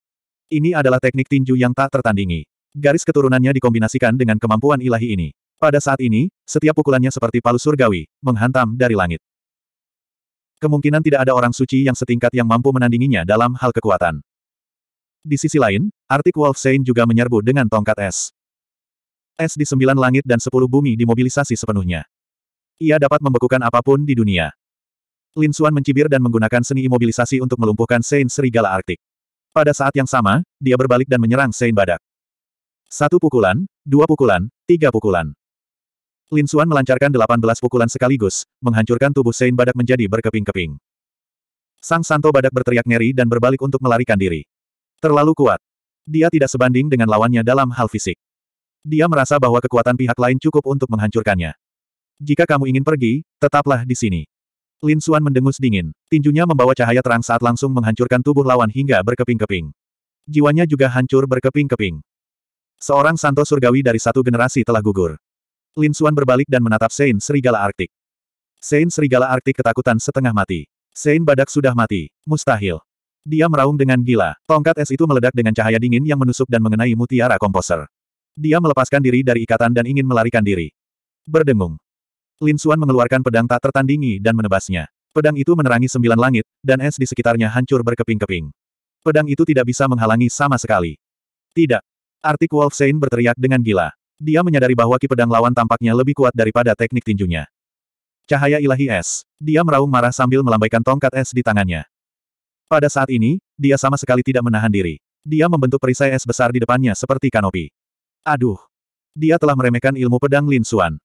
Ini adalah teknik tinju yang tak tertandingi. Garis keturunannya dikombinasikan dengan kemampuan ilahi ini. Pada saat ini, setiap pukulannya seperti palu surgawi, menghantam dari langit. Kemungkinan tidak ada orang suci yang setingkat yang mampu menandinginya dalam hal kekuatan. Di sisi lain, Artik Wolf Saint juga menyerbu dengan tongkat es. Es di sembilan langit dan sepuluh bumi dimobilisasi sepenuhnya. Ia dapat membekukan apapun di dunia. Lin Xuan mencibir dan menggunakan seni imobilisasi untuk melumpuhkan Saint Serigala Arktik. Pada saat yang sama, dia berbalik dan menyerang Saint Badak. Satu pukulan, dua pukulan, tiga pukulan. Lin Xuan melancarkan belas pukulan sekaligus, menghancurkan tubuh Saint Badak menjadi berkeping-keping. Sang Santo Badak berteriak ngeri dan berbalik untuk melarikan diri. Terlalu kuat. Dia tidak sebanding dengan lawannya dalam hal fisik. Dia merasa bahwa kekuatan pihak lain cukup untuk menghancurkannya. Jika kamu ingin pergi, tetaplah di sini. Lin Xuan mendengus dingin. Tinjunya membawa cahaya terang saat langsung menghancurkan tubuh lawan hingga berkeping-keping. Jiwanya juga hancur berkeping-keping. Seorang santo surgawi dari satu generasi telah gugur. Lin Xuan berbalik dan menatap Sein Serigala Arktik. Sein Serigala Arktik ketakutan setengah mati. Sein Badak sudah mati. Mustahil. Dia meraung dengan gila. Tongkat es itu meledak dengan cahaya dingin yang menusuk dan mengenai mutiara komposer. Dia melepaskan diri dari ikatan dan ingin melarikan diri. Berdengung. Lin Xuan mengeluarkan pedang tak tertandingi dan menebasnya. Pedang itu menerangi sembilan langit, dan es di sekitarnya hancur berkeping-keping. Pedang itu tidak bisa menghalangi sama sekali. Tidak. Artik Wolf Sein berteriak dengan gila. Dia menyadari bahwa ki pedang lawan tampaknya lebih kuat daripada teknik tinjunya. Cahaya ilahi es. Dia meraung marah sambil melambaikan tongkat es di tangannya. Pada saat ini, dia sama sekali tidak menahan diri. Dia membentuk perisai es besar di depannya seperti kanopi. Aduh. Dia telah meremehkan ilmu pedang Lin Xuan.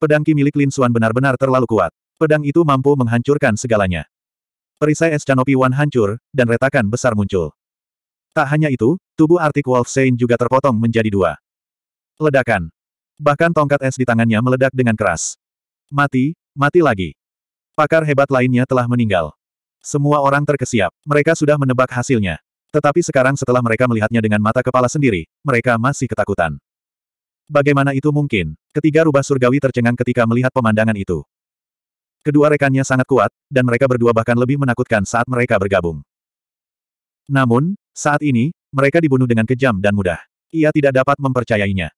Pedang Ki milik Lin Suan benar-benar terlalu kuat. Pedang itu mampu menghancurkan segalanya. Perisai es Wan hancur, dan retakan besar muncul. Tak hanya itu, tubuh Artik Wolf Saint juga terpotong menjadi dua. Ledakan. Bahkan tongkat es di tangannya meledak dengan keras. Mati, mati lagi. Pakar hebat lainnya telah meninggal. Semua orang terkesiap. Mereka sudah menebak hasilnya. Tetapi sekarang setelah mereka melihatnya dengan mata kepala sendiri, mereka masih ketakutan. Bagaimana itu mungkin? Ketiga rubah surgawi tercengang ketika melihat pemandangan itu. Kedua rekannya sangat kuat, dan mereka berdua bahkan lebih menakutkan saat mereka bergabung. Namun, saat ini, mereka dibunuh dengan kejam dan mudah. Ia tidak dapat mempercayainya.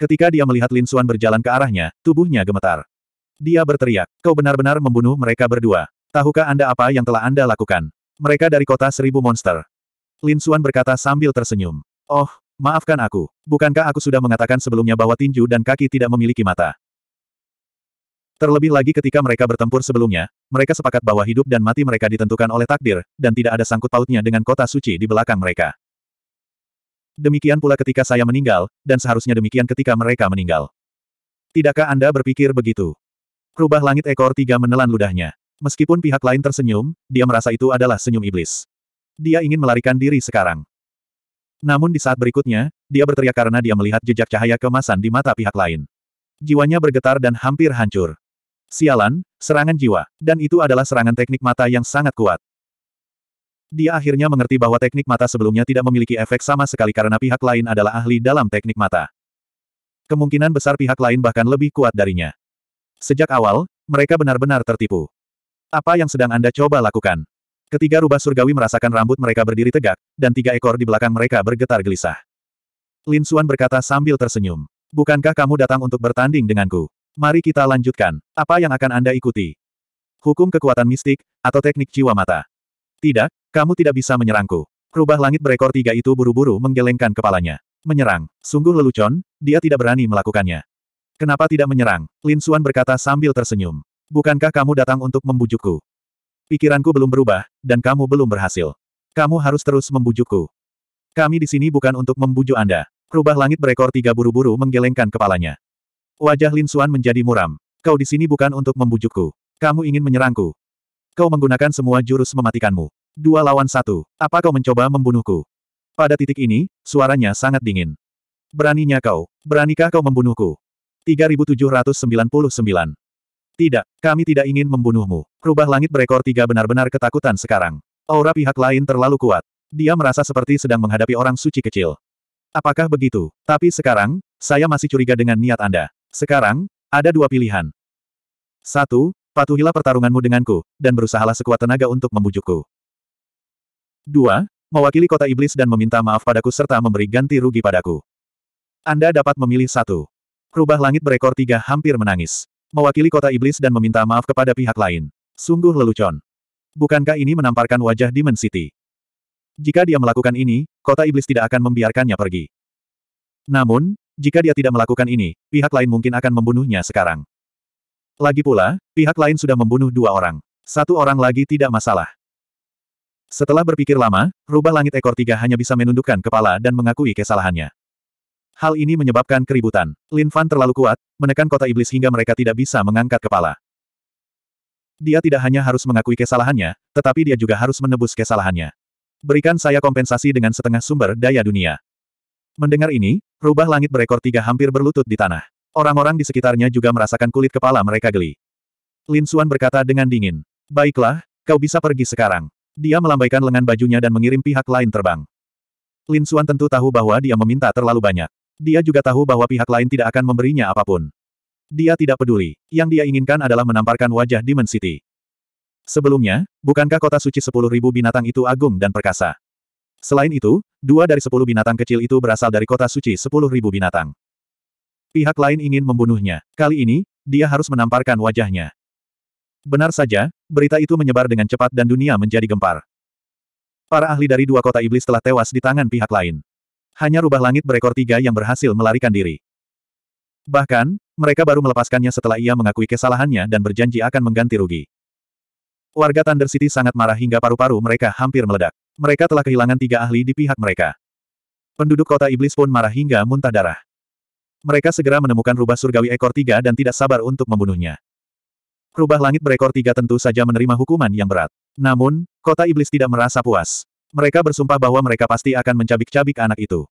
Ketika dia melihat Lin Xuan berjalan ke arahnya, tubuhnya gemetar. Dia berteriak, kau benar-benar membunuh mereka berdua. Tahukah Anda apa yang telah Anda lakukan? Mereka dari kota seribu monster. Lin Xuan berkata sambil tersenyum. Oh, Maafkan aku. Bukankah aku sudah mengatakan sebelumnya bahwa tinju dan kaki tidak memiliki mata? Terlebih lagi ketika mereka bertempur sebelumnya, mereka sepakat bahwa hidup dan mati mereka ditentukan oleh takdir, dan tidak ada sangkut pautnya dengan kota suci di belakang mereka. Demikian pula ketika saya meninggal, dan seharusnya demikian ketika mereka meninggal. Tidakkah Anda berpikir begitu? Rubah langit ekor tiga menelan ludahnya. Meskipun pihak lain tersenyum, dia merasa itu adalah senyum iblis. Dia ingin melarikan diri sekarang. Namun di saat berikutnya, dia berteriak karena dia melihat jejak cahaya kemasan di mata pihak lain. Jiwanya bergetar dan hampir hancur. Sialan, serangan jiwa. Dan itu adalah serangan teknik mata yang sangat kuat. Dia akhirnya mengerti bahwa teknik mata sebelumnya tidak memiliki efek sama sekali karena pihak lain adalah ahli dalam teknik mata. Kemungkinan besar pihak lain bahkan lebih kuat darinya. Sejak awal, mereka benar-benar tertipu. Apa yang sedang Anda coba lakukan? Ketiga rubah surgawi merasakan rambut mereka berdiri tegak, dan tiga ekor di belakang mereka bergetar gelisah. Lin Xuan berkata sambil tersenyum. Bukankah kamu datang untuk bertanding denganku? Mari kita lanjutkan. Apa yang akan Anda ikuti? Hukum kekuatan mistik, atau teknik jiwa mata? Tidak, kamu tidak bisa menyerangku. Rubah langit berekor tiga itu buru-buru menggelengkan kepalanya. Menyerang, sungguh lelucon, dia tidak berani melakukannya. Kenapa tidak menyerang? Lin Xuan berkata sambil tersenyum. Bukankah kamu datang untuk membujukku? Pikiranku belum berubah, dan kamu belum berhasil. Kamu harus terus membujukku. Kami di sini bukan untuk membujuk Anda. Rubah langit berekor tiga buru-buru menggelengkan kepalanya. Wajah Lin Suan menjadi muram. Kau di sini bukan untuk membujukku. Kamu ingin menyerangku. Kau menggunakan semua jurus mematikanmu. Dua lawan satu. Apa kau mencoba membunuhku? Pada titik ini, suaranya sangat dingin. Beraninya kau. Beranikah kau membunuhku? 3799. Tidak, kami tidak ingin membunuhmu. Rubah langit berekor tiga benar-benar ketakutan sekarang. Aura pihak lain terlalu kuat. Dia merasa seperti sedang menghadapi orang suci kecil. Apakah begitu? Tapi sekarang, saya masih curiga dengan niat Anda. Sekarang, ada dua pilihan. Satu, patuhilah pertarunganmu denganku, dan berusahalah sekuat tenaga untuk membujukku. Dua, mewakili kota iblis dan meminta maaf padaku serta memberi ganti rugi padaku. Anda dapat memilih satu. Rubah langit berekor tiga hampir menangis. Mewakili kota iblis dan meminta maaf kepada pihak lain. Sungguh lelucon. Bukankah ini menamparkan wajah Demon City? Jika dia melakukan ini, kota iblis tidak akan membiarkannya pergi. Namun, jika dia tidak melakukan ini, pihak lain mungkin akan membunuhnya sekarang. Lagi pula, pihak lain sudah membunuh dua orang. Satu orang lagi tidak masalah. Setelah berpikir lama, rubah langit ekor tiga hanya bisa menundukkan kepala dan mengakui kesalahannya. Hal ini menyebabkan keributan. Lin Fan terlalu kuat, menekan kota iblis hingga mereka tidak bisa mengangkat kepala. Dia tidak hanya harus mengakui kesalahannya, tetapi dia juga harus menebus kesalahannya. Berikan saya kompensasi dengan setengah sumber daya dunia. Mendengar ini, rubah langit berekor tiga hampir berlutut di tanah. Orang-orang di sekitarnya juga merasakan kulit kepala mereka geli. Lin Xuan berkata dengan dingin. Baiklah, kau bisa pergi sekarang. Dia melambaikan lengan bajunya dan mengirim pihak lain terbang. Lin Xuan tentu tahu bahwa dia meminta terlalu banyak. Dia juga tahu bahwa pihak lain tidak akan memberinya apapun. Dia tidak peduli. Yang dia inginkan adalah menamparkan wajah Demon City. Sebelumnya, bukankah kota suci sepuluh ribu binatang itu agung dan perkasa? Selain itu, dua dari sepuluh binatang kecil itu berasal dari kota suci sepuluh ribu binatang. Pihak lain ingin membunuhnya. Kali ini, dia harus menamparkan wajahnya. Benar saja, berita itu menyebar dengan cepat dan dunia menjadi gempar. Para ahli dari dua kota iblis telah tewas di tangan pihak lain hanya rubah langit berekor tiga yang berhasil melarikan diri. Bahkan, mereka baru melepaskannya setelah ia mengakui kesalahannya dan berjanji akan mengganti rugi. Warga Thunder City sangat marah hingga paru-paru mereka hampir meledak. Mereka telah kehilangan tiga ahli di pihak mereka. Penduduk kota iblis pun marah hingga muntah darah. Mereka segera menemukan rubah surgawi ekor tiga dan tidak sabar untuk membunuhnya. Rubah langit berekor tiga tentu saja menerima hukuman yang berat. Namun, kota iblis tidak merasa puas. Mereka bersumpah bahwa mereka pasti akan mencabik-cabik anak itu.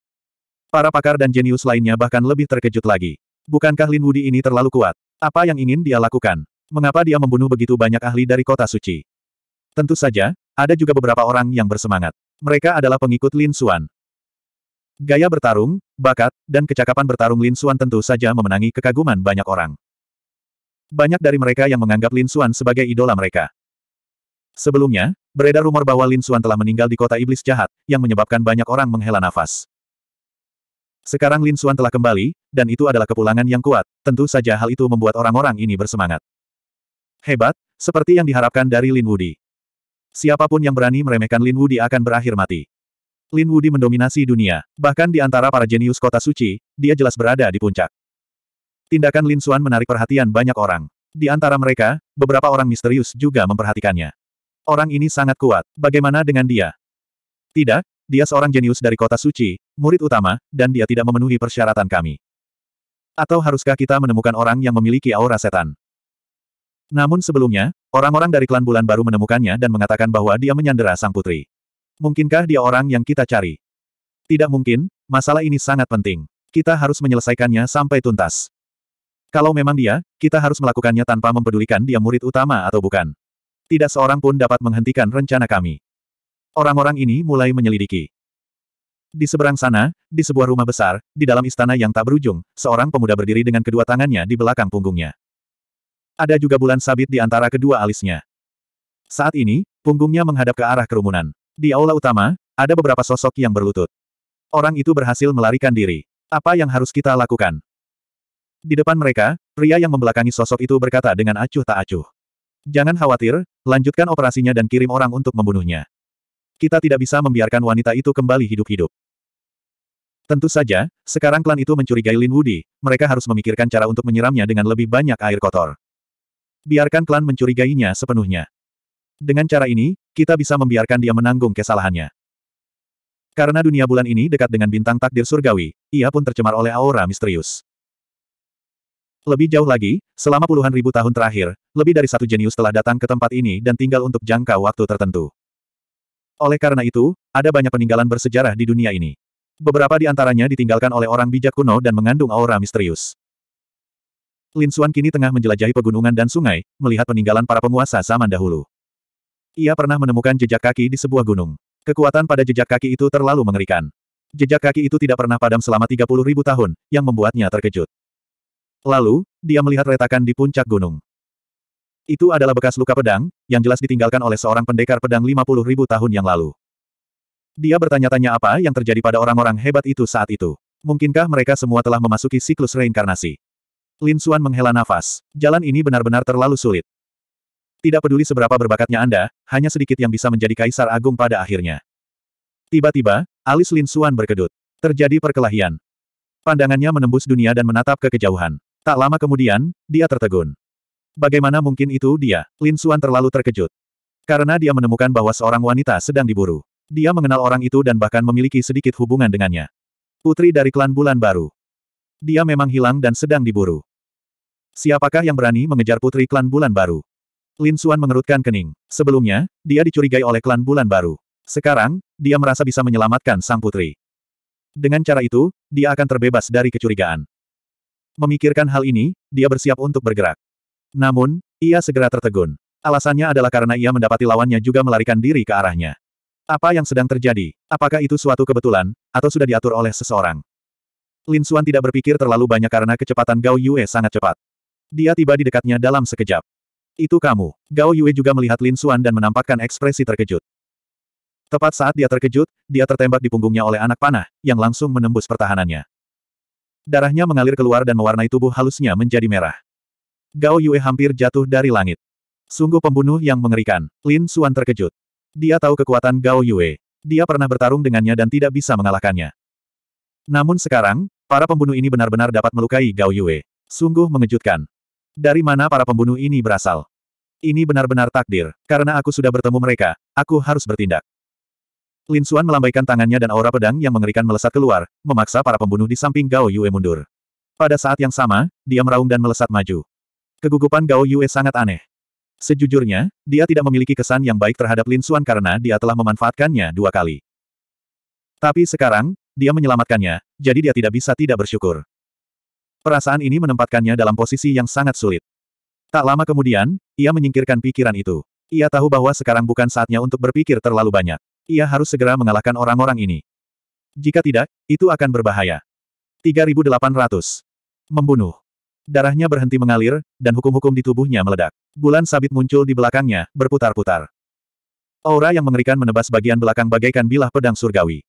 Para pakar dan jenius lainnya bahkan lebih terkejut lagi. Bukankah Lin Wudi ini terlalu kuat? Apa yang ingin dia lakukan? Mengapa dia membunuh begitu banyak ahli dari kota suci? Tentu saja, ada juga beberapa orang yang bersemangat. Mereka adalah pengikut Lin Xuan. Gaya bertarung, bakat, dan kecakapan bertarung Lin Xuan tentu saja memenangi kekaguman banyak orang. Banyak dari mereka yang menganggap Lin Xuan sebagai idola mereka. Sebelumnya, beredar rumor bahwa Lin Xuan telah meninggal di kota iblis jahat, yang menyebabkan banyak orang menghela nafas. Sekarang Lin Xuan telah kembali, dan itu adalah kepulangan yang kuat, tentu saja hal itu membuat orang-orang ini bersemangat. Hebat, seperti yang diharapkan dari Lin Wudi. Siapapun yang berani meremehkan Lin Wudi akan berakhir mati. Lin Wudi mendominasi dunia, bahkan di antara para jenius kota suci, dia jelas berada di puncak. Tindakan Lin Xuan menarik perhatian banyak orang. Di antara mereka, beberapa orang misterius juga memperhatikannya. Orang ini sangat kuat. Bagaimana dengan dia? Tidak, dia seorang jenius dari kota suci, murid utama, dan dia tidak memenuhi persyaratan kami. Atau haruskah kita menemukan orang yang memiliki aura setan? Namun sebelumnya, orang-orang dari klan bulan baru menemukannya dan mengatakan bahwa dia menyandera sang putri. Mungkinkah dia orang yang kita cari? Tidak mungkin, masalah ini sangat penting. Kita harus menyelesaikannya sampai tuntas. Kalau memang dia, kita harus melakukannya tanpa mempedulikan dia murid utama atau bukan. Tidak seorang pun dapat menghentikan rencana kami. Orang-orang ini mulai menyelidiki. Di seberang sana, di sebuah rumah besar, di dalam istana yang tak berujung, seorang pemuda berdiri dengan kedua tangannya di belakang punggungnya. Ada juga bulan sabit di antara kedua alisnya. Saat ini, punggungnya menghadap ke arah kerumunan. Di aula utama, ada beberapa sosok yang berlutut. Orang itu berhasil melarikan diri. Apa yang harus kita lakukan? Di depan mereka, pria yang membelakangi sosok itu berkata dengan acuh tak acuh. Jangan khawatir, lanjutkan operasinya dan kirim orang untuk membunuhnya. Kita tidak bisa membiarkan wanita itu kembali hidup-hidup. Tentu saja, sekarang klan itu mencurigai Lin Wudi, mereka harus memikirkan cara untuk menyiramnya dengan lebih banyak air kotor. Biarkan klan mencurigainya sepenuhnya. Dengan cara ini, kita bisa membiarkan dia menanggung kesalahannya. Karena dunia bulan ini dekat dengan bintang takdir surgawi, ia pun tercemar oleh aura misterius. Lebih jauh lagi, selama puluhan ribu tahun terakhir, lebih dari satu jenius telah datang ke tempat ini dan tinggal untuk jangka waktu tertentu. Oleh karena itu, ada banyak peninggalan bersejarah di dunia ini. Beberapa di antaranya ditinggalkan oleh orang bijak kuno dan mengandung aura misterius. Lin Xuan kini tengah menjelajahi pegunungan dan sungai, melihat peninggalan para penguasa zaman dahulu. Ia pernah menemukan jejak kaki di sebuah gunung. Kekuatan pada jejak kaki itu terlalu mengerikan. Jejak kaki itu tidak pernah padam selama ribu tahun, yang membuatnya terkejut. Lalu, dia melihat retakan di puncak gunung. Itu adalah bekas luka pedang, yang jelas ditinggalkan oleh seorang pendekar pedang 50 ribu tahun yang lalu. Dia bertanya-tanya apa yang terjadi pada orang-orang hebat itu saat itu. Mungkinkah mereka semua telah memasuki siklus reinkarnasi? Lin Xuan menghela nafas. Jalan ini benar-benar terlalu sulit. Tidak peduli seberapa berbakatnya Anda, hanya sedikit yang bisa menjadi kaisar agung pada akhirnya. Tiba-tiba, alis Lin Xuan berkedut. Terjadi perkelahian. Pandangannya menembus dunia dan menatap ke kejauhan. Tak lama kemudian, dia tertegun. Bagaimana mungkin itu dia? Lin Suan terlalu terkejut. Karena dia menemukan bahwa seorang wanita sedang diburu. Dia mengenal orang itu dan bahkan memiliki sedikit hubungan dengannya. Putri dari klan Bulan Baru. Dia memang hilang dan sedang diburu. Siapakah yang berani mengejar putri klan Bulan Baru? Lin Suan mengerutkan kening. Sebelumnya, dia dicurigai oleh klan Bulan Baru. Sekarang, dia merasa bisa menyelamatkan sang putri. Dengan cara itu, dia akan terbebas dari kecurigaan. Memikirkan hal ini, dia bersiap untuk bergerak. Namun, ia segera tertegun. Alasannya adalah karena ia mendapati lawannya juga melarikan diri ke arahnya. Apa yang sedang terjadi? Apakah itu suatu kebetulan, atau sudah diatur oleh seseorang? Lin Xuan tidak berpikir terlalu banyak karena kecepatan Gao Yue sangat cepat. Dia tiba di dekatnya dalam sekejap. Itu kamu. Gao Yue juga melihat Lin Xuan dan menampakkan ekspresi terkejut. Tepat saat dia terkejut, dia tertembak di punggungnya oleh anak panah, yang langsung menembus pertahanannya. Darahnya mengalir keluar dan mewarnai tubuh halusnya menjadi merah. Gao Yue hampir jatuh dari langit. Sungguh pembunuh yang mengerikan. Lin Suan terkejut. Dia tahu kekuatan Gao Yue. Dia pernah bertarung dengannya dan tidak bisa mengalahkannya. Namun sekarang, para pembunuh ini benar-benar dapat melukai Gao Yue. Sungguh mengejutkan. Dari mana para pembunuh ini berasal? Ini benar-benar takdir. Karena aku sudah bertemu mereka, aku harus bertindak. Lin Xuan melambaikan tangannya dan aura pedang yang mengerikan melesat keluar, memaksa para pembunuh di samping Gao Yue mundur. Pada saat yang sama, dia meraung dan melesat maju. Kegugupan Gao Yue sangat aneh. Sejujurnya, dia tidak memiliki kesan yang baik terhadap Lin Xuan karena dia telah memanfaatkannya dua kali. Tapi sekarang, dia menyelamatkannya, jadi dia tidak bisa tidak bersyukur. Perasaan ini menempatkannya dalam posisi yang sangat sulit. Tak lama kemudian, ia menyingkirkan pikiran itu. Ia tahu bahwa sekarang bukan saatnya untuk berpikir terlalu banyak. Ia harus segera mengalahkan orang-orang ini. Jika tidak, itu akan berbahaya. 3800. Membunuh. Darahnya berhenti mengalir, dan hukum-hukum di tubuhnya meledak. Bulan sabit muncul di belakangnya, berputar-putar. Aura yang mengerikan menebas bagian belakang bagaikan bilah pedang surgawi.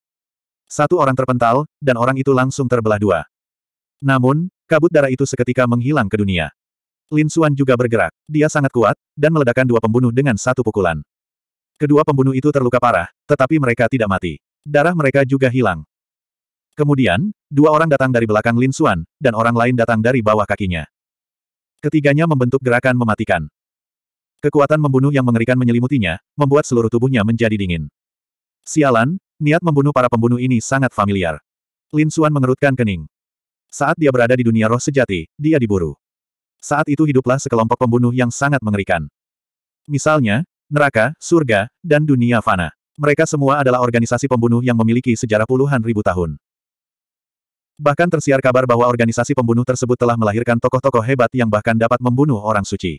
Satu orang terpental, dan orang itu langsung terbelah dua. Namun, kabut darah itu seketika menghilang ke dunia. Lin Xuan juga bergerak. Dia sangat kuat, dan meledakkan dua pembunuh dengan satu pukulan. Kedua pembunuh itu terluka parah, tetapi mereka tidak mati. Darah mereka juga hilang. Kemudian, dua orang datang dari belakang Lin Xuan, dan orang lain datang dari bawah kakinya. Ketiganya membentuk gerakan mematikan. Kekuatan membunuh yang mengerikan menyelimutinya, membuat seluruh tubuhnya menjadi dingin. Sialan, niat membunuh para pembunuh ini sangat familiar. Lin Xuan mengerutkan kening. Saat dia berada di dunia roh sejati, dia diburu. Saat itu hiduplah sekelompok pembunuh yang sangat mengerikan. Misalnya, neraka, surga, dan dunia fana. Mereka semua adalah organisasi pembunuh yang memiliki sejarah puluhan ribu tahun. Bahkan tersiar kabar bahwa organisasi pembunuh tersebut telah melahirkan tokoh-tokoh hebat yang bahkan dapat membunuh orang suci.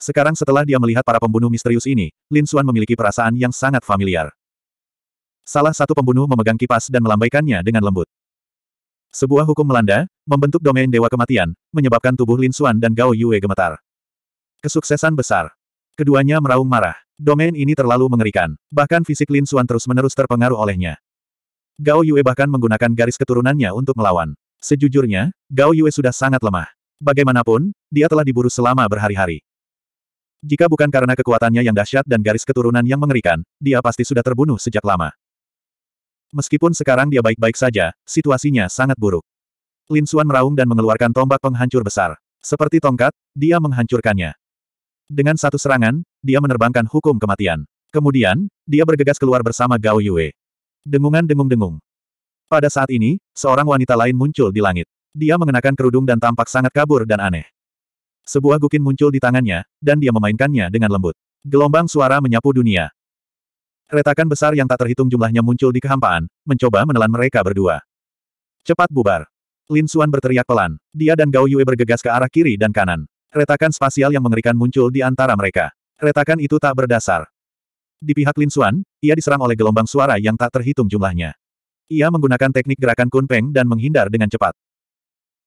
Sekarang setelah dia melihat para pembunuh misterius ini, Lin Xuan memiliki perasaan yang sangat familiar. Salah satu pembunuh memegang kipas dan melambaikannya dengan lembut. Sebuah hukum melanda, membentuk domain dewa kematian, menyebabkan tubuh Lin Xuan dan Gao Yue gemetar. Kesuksesan besar. Keduanya meraung marah. Domain ini terlalu mengerikan, bahkan fisik Lin Suan terus-menerus terpengaruh olehnya. Gao Yue bahkan menggunakan garis keturunannya untuk melawan. Sejujurnya, Gao Yue sudah sangat lemah. Bagaimanapun, dia telah diburu selama berhari-hari. Jika bukan karena kekuatannya yang dahsyat dan garis keturunan yang mengerikan, dia pasti sudah terbunuh sejak lama. Meskipun sekarang dia baik-baik saja, situasinya sangat buruk. Lin Suan meraung dan mengeluarkan tombak penghancur besar. Seperti tongkat, dia menghancurkannya. Dengan satu serangan, dia menerbangkan hukum kematian. Kemudian, dia bergegas keluar bersama Gao Yue. Dengungan dengung-dengung. Pada saat ini, seorang wanita lain muncul di langit. Dia mengenakan kerudung dan tampak sangat kabur dan aneh. Sebuah gukin muncul di tangannya, dan dia memainkannya dengan lembut. Gelombang suara menyapu dunia. Retakan besar yang tak terhitung jumlahnya muncul di kehampaan, mencoba menelan mereka berdua. Cepat bubar. Lin Xuan berteriak pelan. Dia dan Gao Yue bergegas ke arah kiri dan kanan. Retakan spasial yang mengerikan muncul di antara mereka. Retakan itu tak berdasar. Di pihak Lin Xuan, ia diserang oleh gelombang suara yang tak terhitung jumlahnya. Ia menggunakan teknik gerakan kunpeng dan menghindar dengan cepat.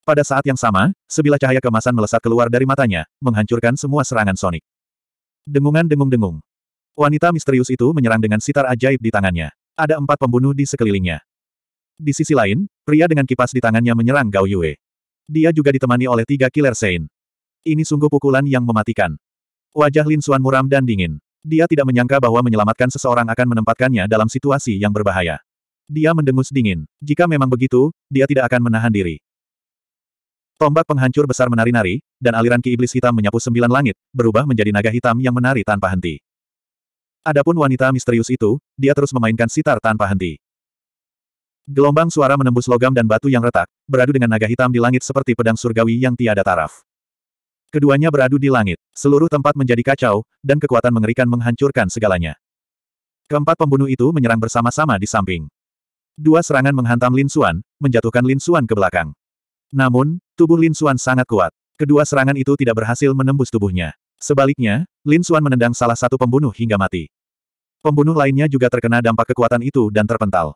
Pada saat yang sama, sebilah cahaya kemasan melesat keluar dari matanya, menghancurkan semua serangan Sonic. Dengungan-dengung-dengung. Wanita misterius itu menyerang dengan sitar ajaib di tangannya. Ada empat pembunuh di sekelilingnya. Di sisi lain, pria dengan kipas di tangannya menyerang Gao Yue. Dia juga ditemani oleh tiga killer Sein. Ini sungguh pukulan yang mematikan. Wajah Lin Xuan muram dan dingin. Dia tidak menyangka bahwa menyelamatkan seseorang akan menempatkannya dalam situasi yang berbahaya. Dia mendengus dingin. Jika memang begitu, dia tidak akan menahan diri. Tombak penghancur besar menari-nari, dan aliran ki iblis hitam menyapu sembilan langit, berubah menjadi naga hitam yang menari tanpa henti. Adapun wanita misterius itu, dia terus memainkan sitar tanpa henti. Gelombang suara menembus logam dan batu yang retak, beradu dengan naga hitam di langit seperti pedang surgawi yang tiada taraf. Keduanya beradu di langit, seluruh tempat menjadi kacau, dan kekuatan mengerikan menghancurkan segalanya. Keempat pembunuh itu menyerang bersama-sama di samping. Dua serangan menghantam Lin Xuan, menjatuhkan Lin Xuan ke belakang. Namun, tubuh Lin Xuan sangat kuat. Kedua serangan itu tidak berhasil menembus tubuhnya. Sebaliknya, Lin Xuan menendang salah satu pembunuh hingga mati. Pembunuh lainnya juga terkena dampak kekuatan itu dan terpental.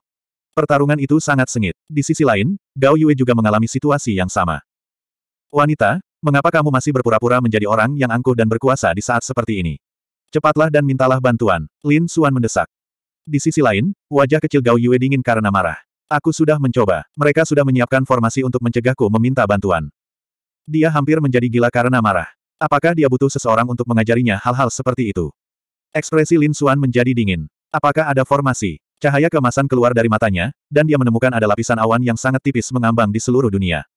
Pertarungan itu sangat sengit. Di sisi lain, Gao Yue juga mengalami situasi yang sama. Wanita, Mengapa kamu masih berpura-pura menjadi orang yang angkuh dan berkuasa di saat seperti ini? Cepatlah dan mintalah bantuan, Lin Suan mendesak. Di sisi lain, wajah kecil Gao Yue dingin karena marah. Aku sudah mencoba, mereka sudah menyiapkan formasi untuk mencegahku meminta bantuan. Dia hampir menjadi gila karena marah. Apakah dia butuh seseorang untuk mengajarinya hal-hal seperti itu? Ekspresi Lin Suan menjadi dingin. Apakah ada formasi? Cahaya kemasan keluar dari matanya, dan dia menemukan ada lapisan awan yang sangat tipis mengambang di seluruh dunia.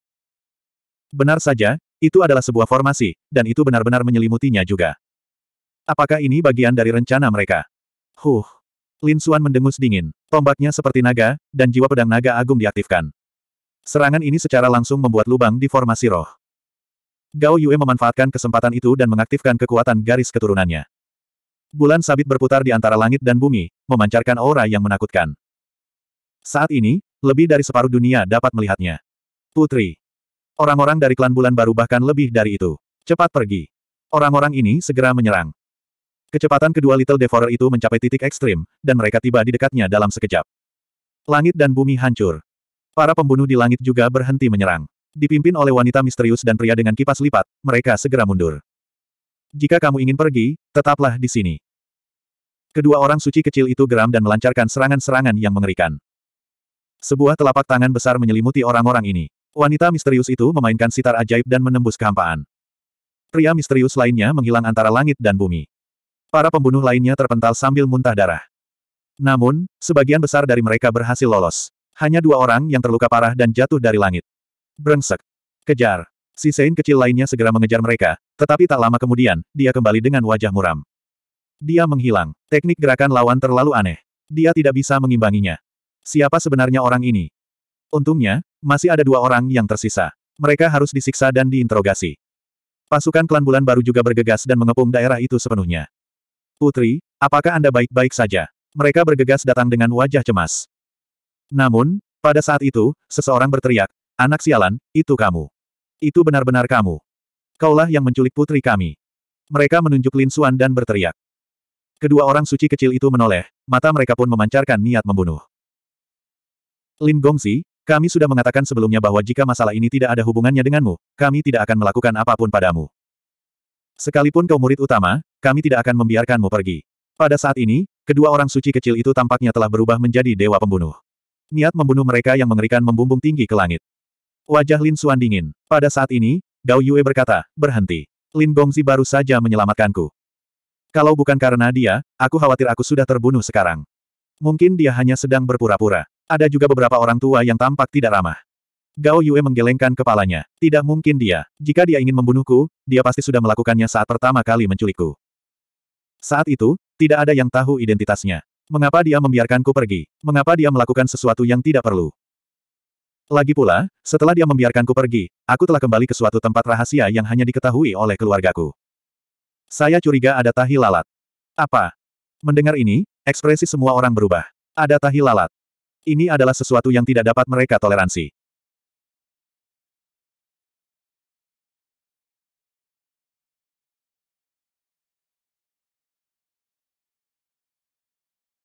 Benar saja, itu adalah sebuah formasi, dan itu benar-benar menyelimutinya juga. Apakah ini bagian dari rencana mereka? Huh. Lin Xuan mendengus dingin. Tombaknya seperti naga, dan jiwa pedang naga agung diaktifkan. Serangan ini secara langsung membuat lubang di formasi roh. Gao Yue memanfaatkan kesempatan itu dan mengaktifkan kekuatan garis keturunannya. Bulan sabit berputar di antara langit dan bumi, memancarkan aura yang menakutkan. Saat ini, lebih dari separuh dunia dapat melihatnya. Putri. Orang-orang dari klan bulan baru bahkan lebih dari itu. Cepat pergi. Orang-orang ini segera menyerang. Kecepatan kedua Little Devourer itu mencapai titik ekstrim, dan mereka tiba di dekatnya dalam sekejap. Langit dan bumi hancur. Para pembunuh di langit juga berhenti menyerang. Dipimpin oleh wanita misterius dan pria dengan kipas lipat, mereka segera mundur. Jika kamu ingin pergi, tetaplah di sini. Kedua orang suci kecil itu geram dan melancarkan serangan-serangan yang mengerikan. Sebuah telapak tangan besar menyelimuti orang-orang ini. Wanita misterius itu memainkan sitar ajaib dan menembus kehampaan. Pria misterius lainnya menghilang antara langit dan bumi. Para pembunuh lainnya terpental sambil muntah darah. Namun, sebagian besar dari mereka berhasil lolos. Hanya dua orang yang terluka parah dan jatuh dari langit. Brengsek. Kejar. Si Sein kecil lainnya segera mengejar mereka, tetapi tak lama kemudian, dia kembali dengan wajah muram. Dia menghilang. Teknik gerakan lawan terlalu aneh. Dia tidak bisa mengimbanginya. Siapa sebenarnya orang ini? Untungnya, masih ada dua orang yang tersisa. Mereka harus disiksa dan diinterogasi. Pasukan klan bulan baru juga bergegas dan mengepung daerah itu sepenuhnya. Putri, apakah Anda baik-baik saja? Mereka bergegas datang dengan wajah cemas. Namun, pada saat itu, seseorang berteriak, Anak sialan, itu kamu. Itu benar-benar kamu. Kaulah yang menculik putri kami. Mereka menunjuk Lin Xuan dan berteriak. Kedua orang suci kecil itu menoleh, mata mereka pun memancarkan niat membunuh. Lin Gongsi, kami sudah mengatakan sebelumnya bahwa jika masalah ini tidak ada hubungannya denganmu, kami tidak akan melakukan apapun padamu. Sekalipun kau murid utama, kami tidak akan membiarkanmu pergi. Pada saat ini, kedua orang suci kecil itu tampaknya telah berubah menjadi dewa pembunuh. Niat membunuh mereka yang mengerikan membumbung tinggi ke langit. Wajah Lin Xuan dingin. Pada saat ini, Gao Yue berkata, berhenti. Lin Gongzi baru saja menyelamatkanku. Kalau bukan karena dia, aku khawatir aku sudah terbunuh sekarang. Mungkin dia hanya sedang berpura-pura. Ada juga beberapa orang tua yang tampak tidak ramah. Gao Yue menggelengkan kepalanya. Tidak mungkin dia. Jika dia ingin membunuhku, dia pasti sudah melakukannya saat pertama kali menculikku. Saat itu, tidak ada yang tahu identitasnya. Mengapa dia membiarkanku pergi? Mengapa dia melakukan sesuatu yang tidak perlu? Lagi pula, setelah dia membiarkanku pergi, aku telah kembali ke suatu tempat rahasia yang hanya diketahui oleh keluargaku. Saya curiga ada tahi lalat. Apa? Mendengar ini, ekspresi semua orang berubah. Ada tahi lalat. Ini adalah sesuatu yang tidak dapat mereka toleransi.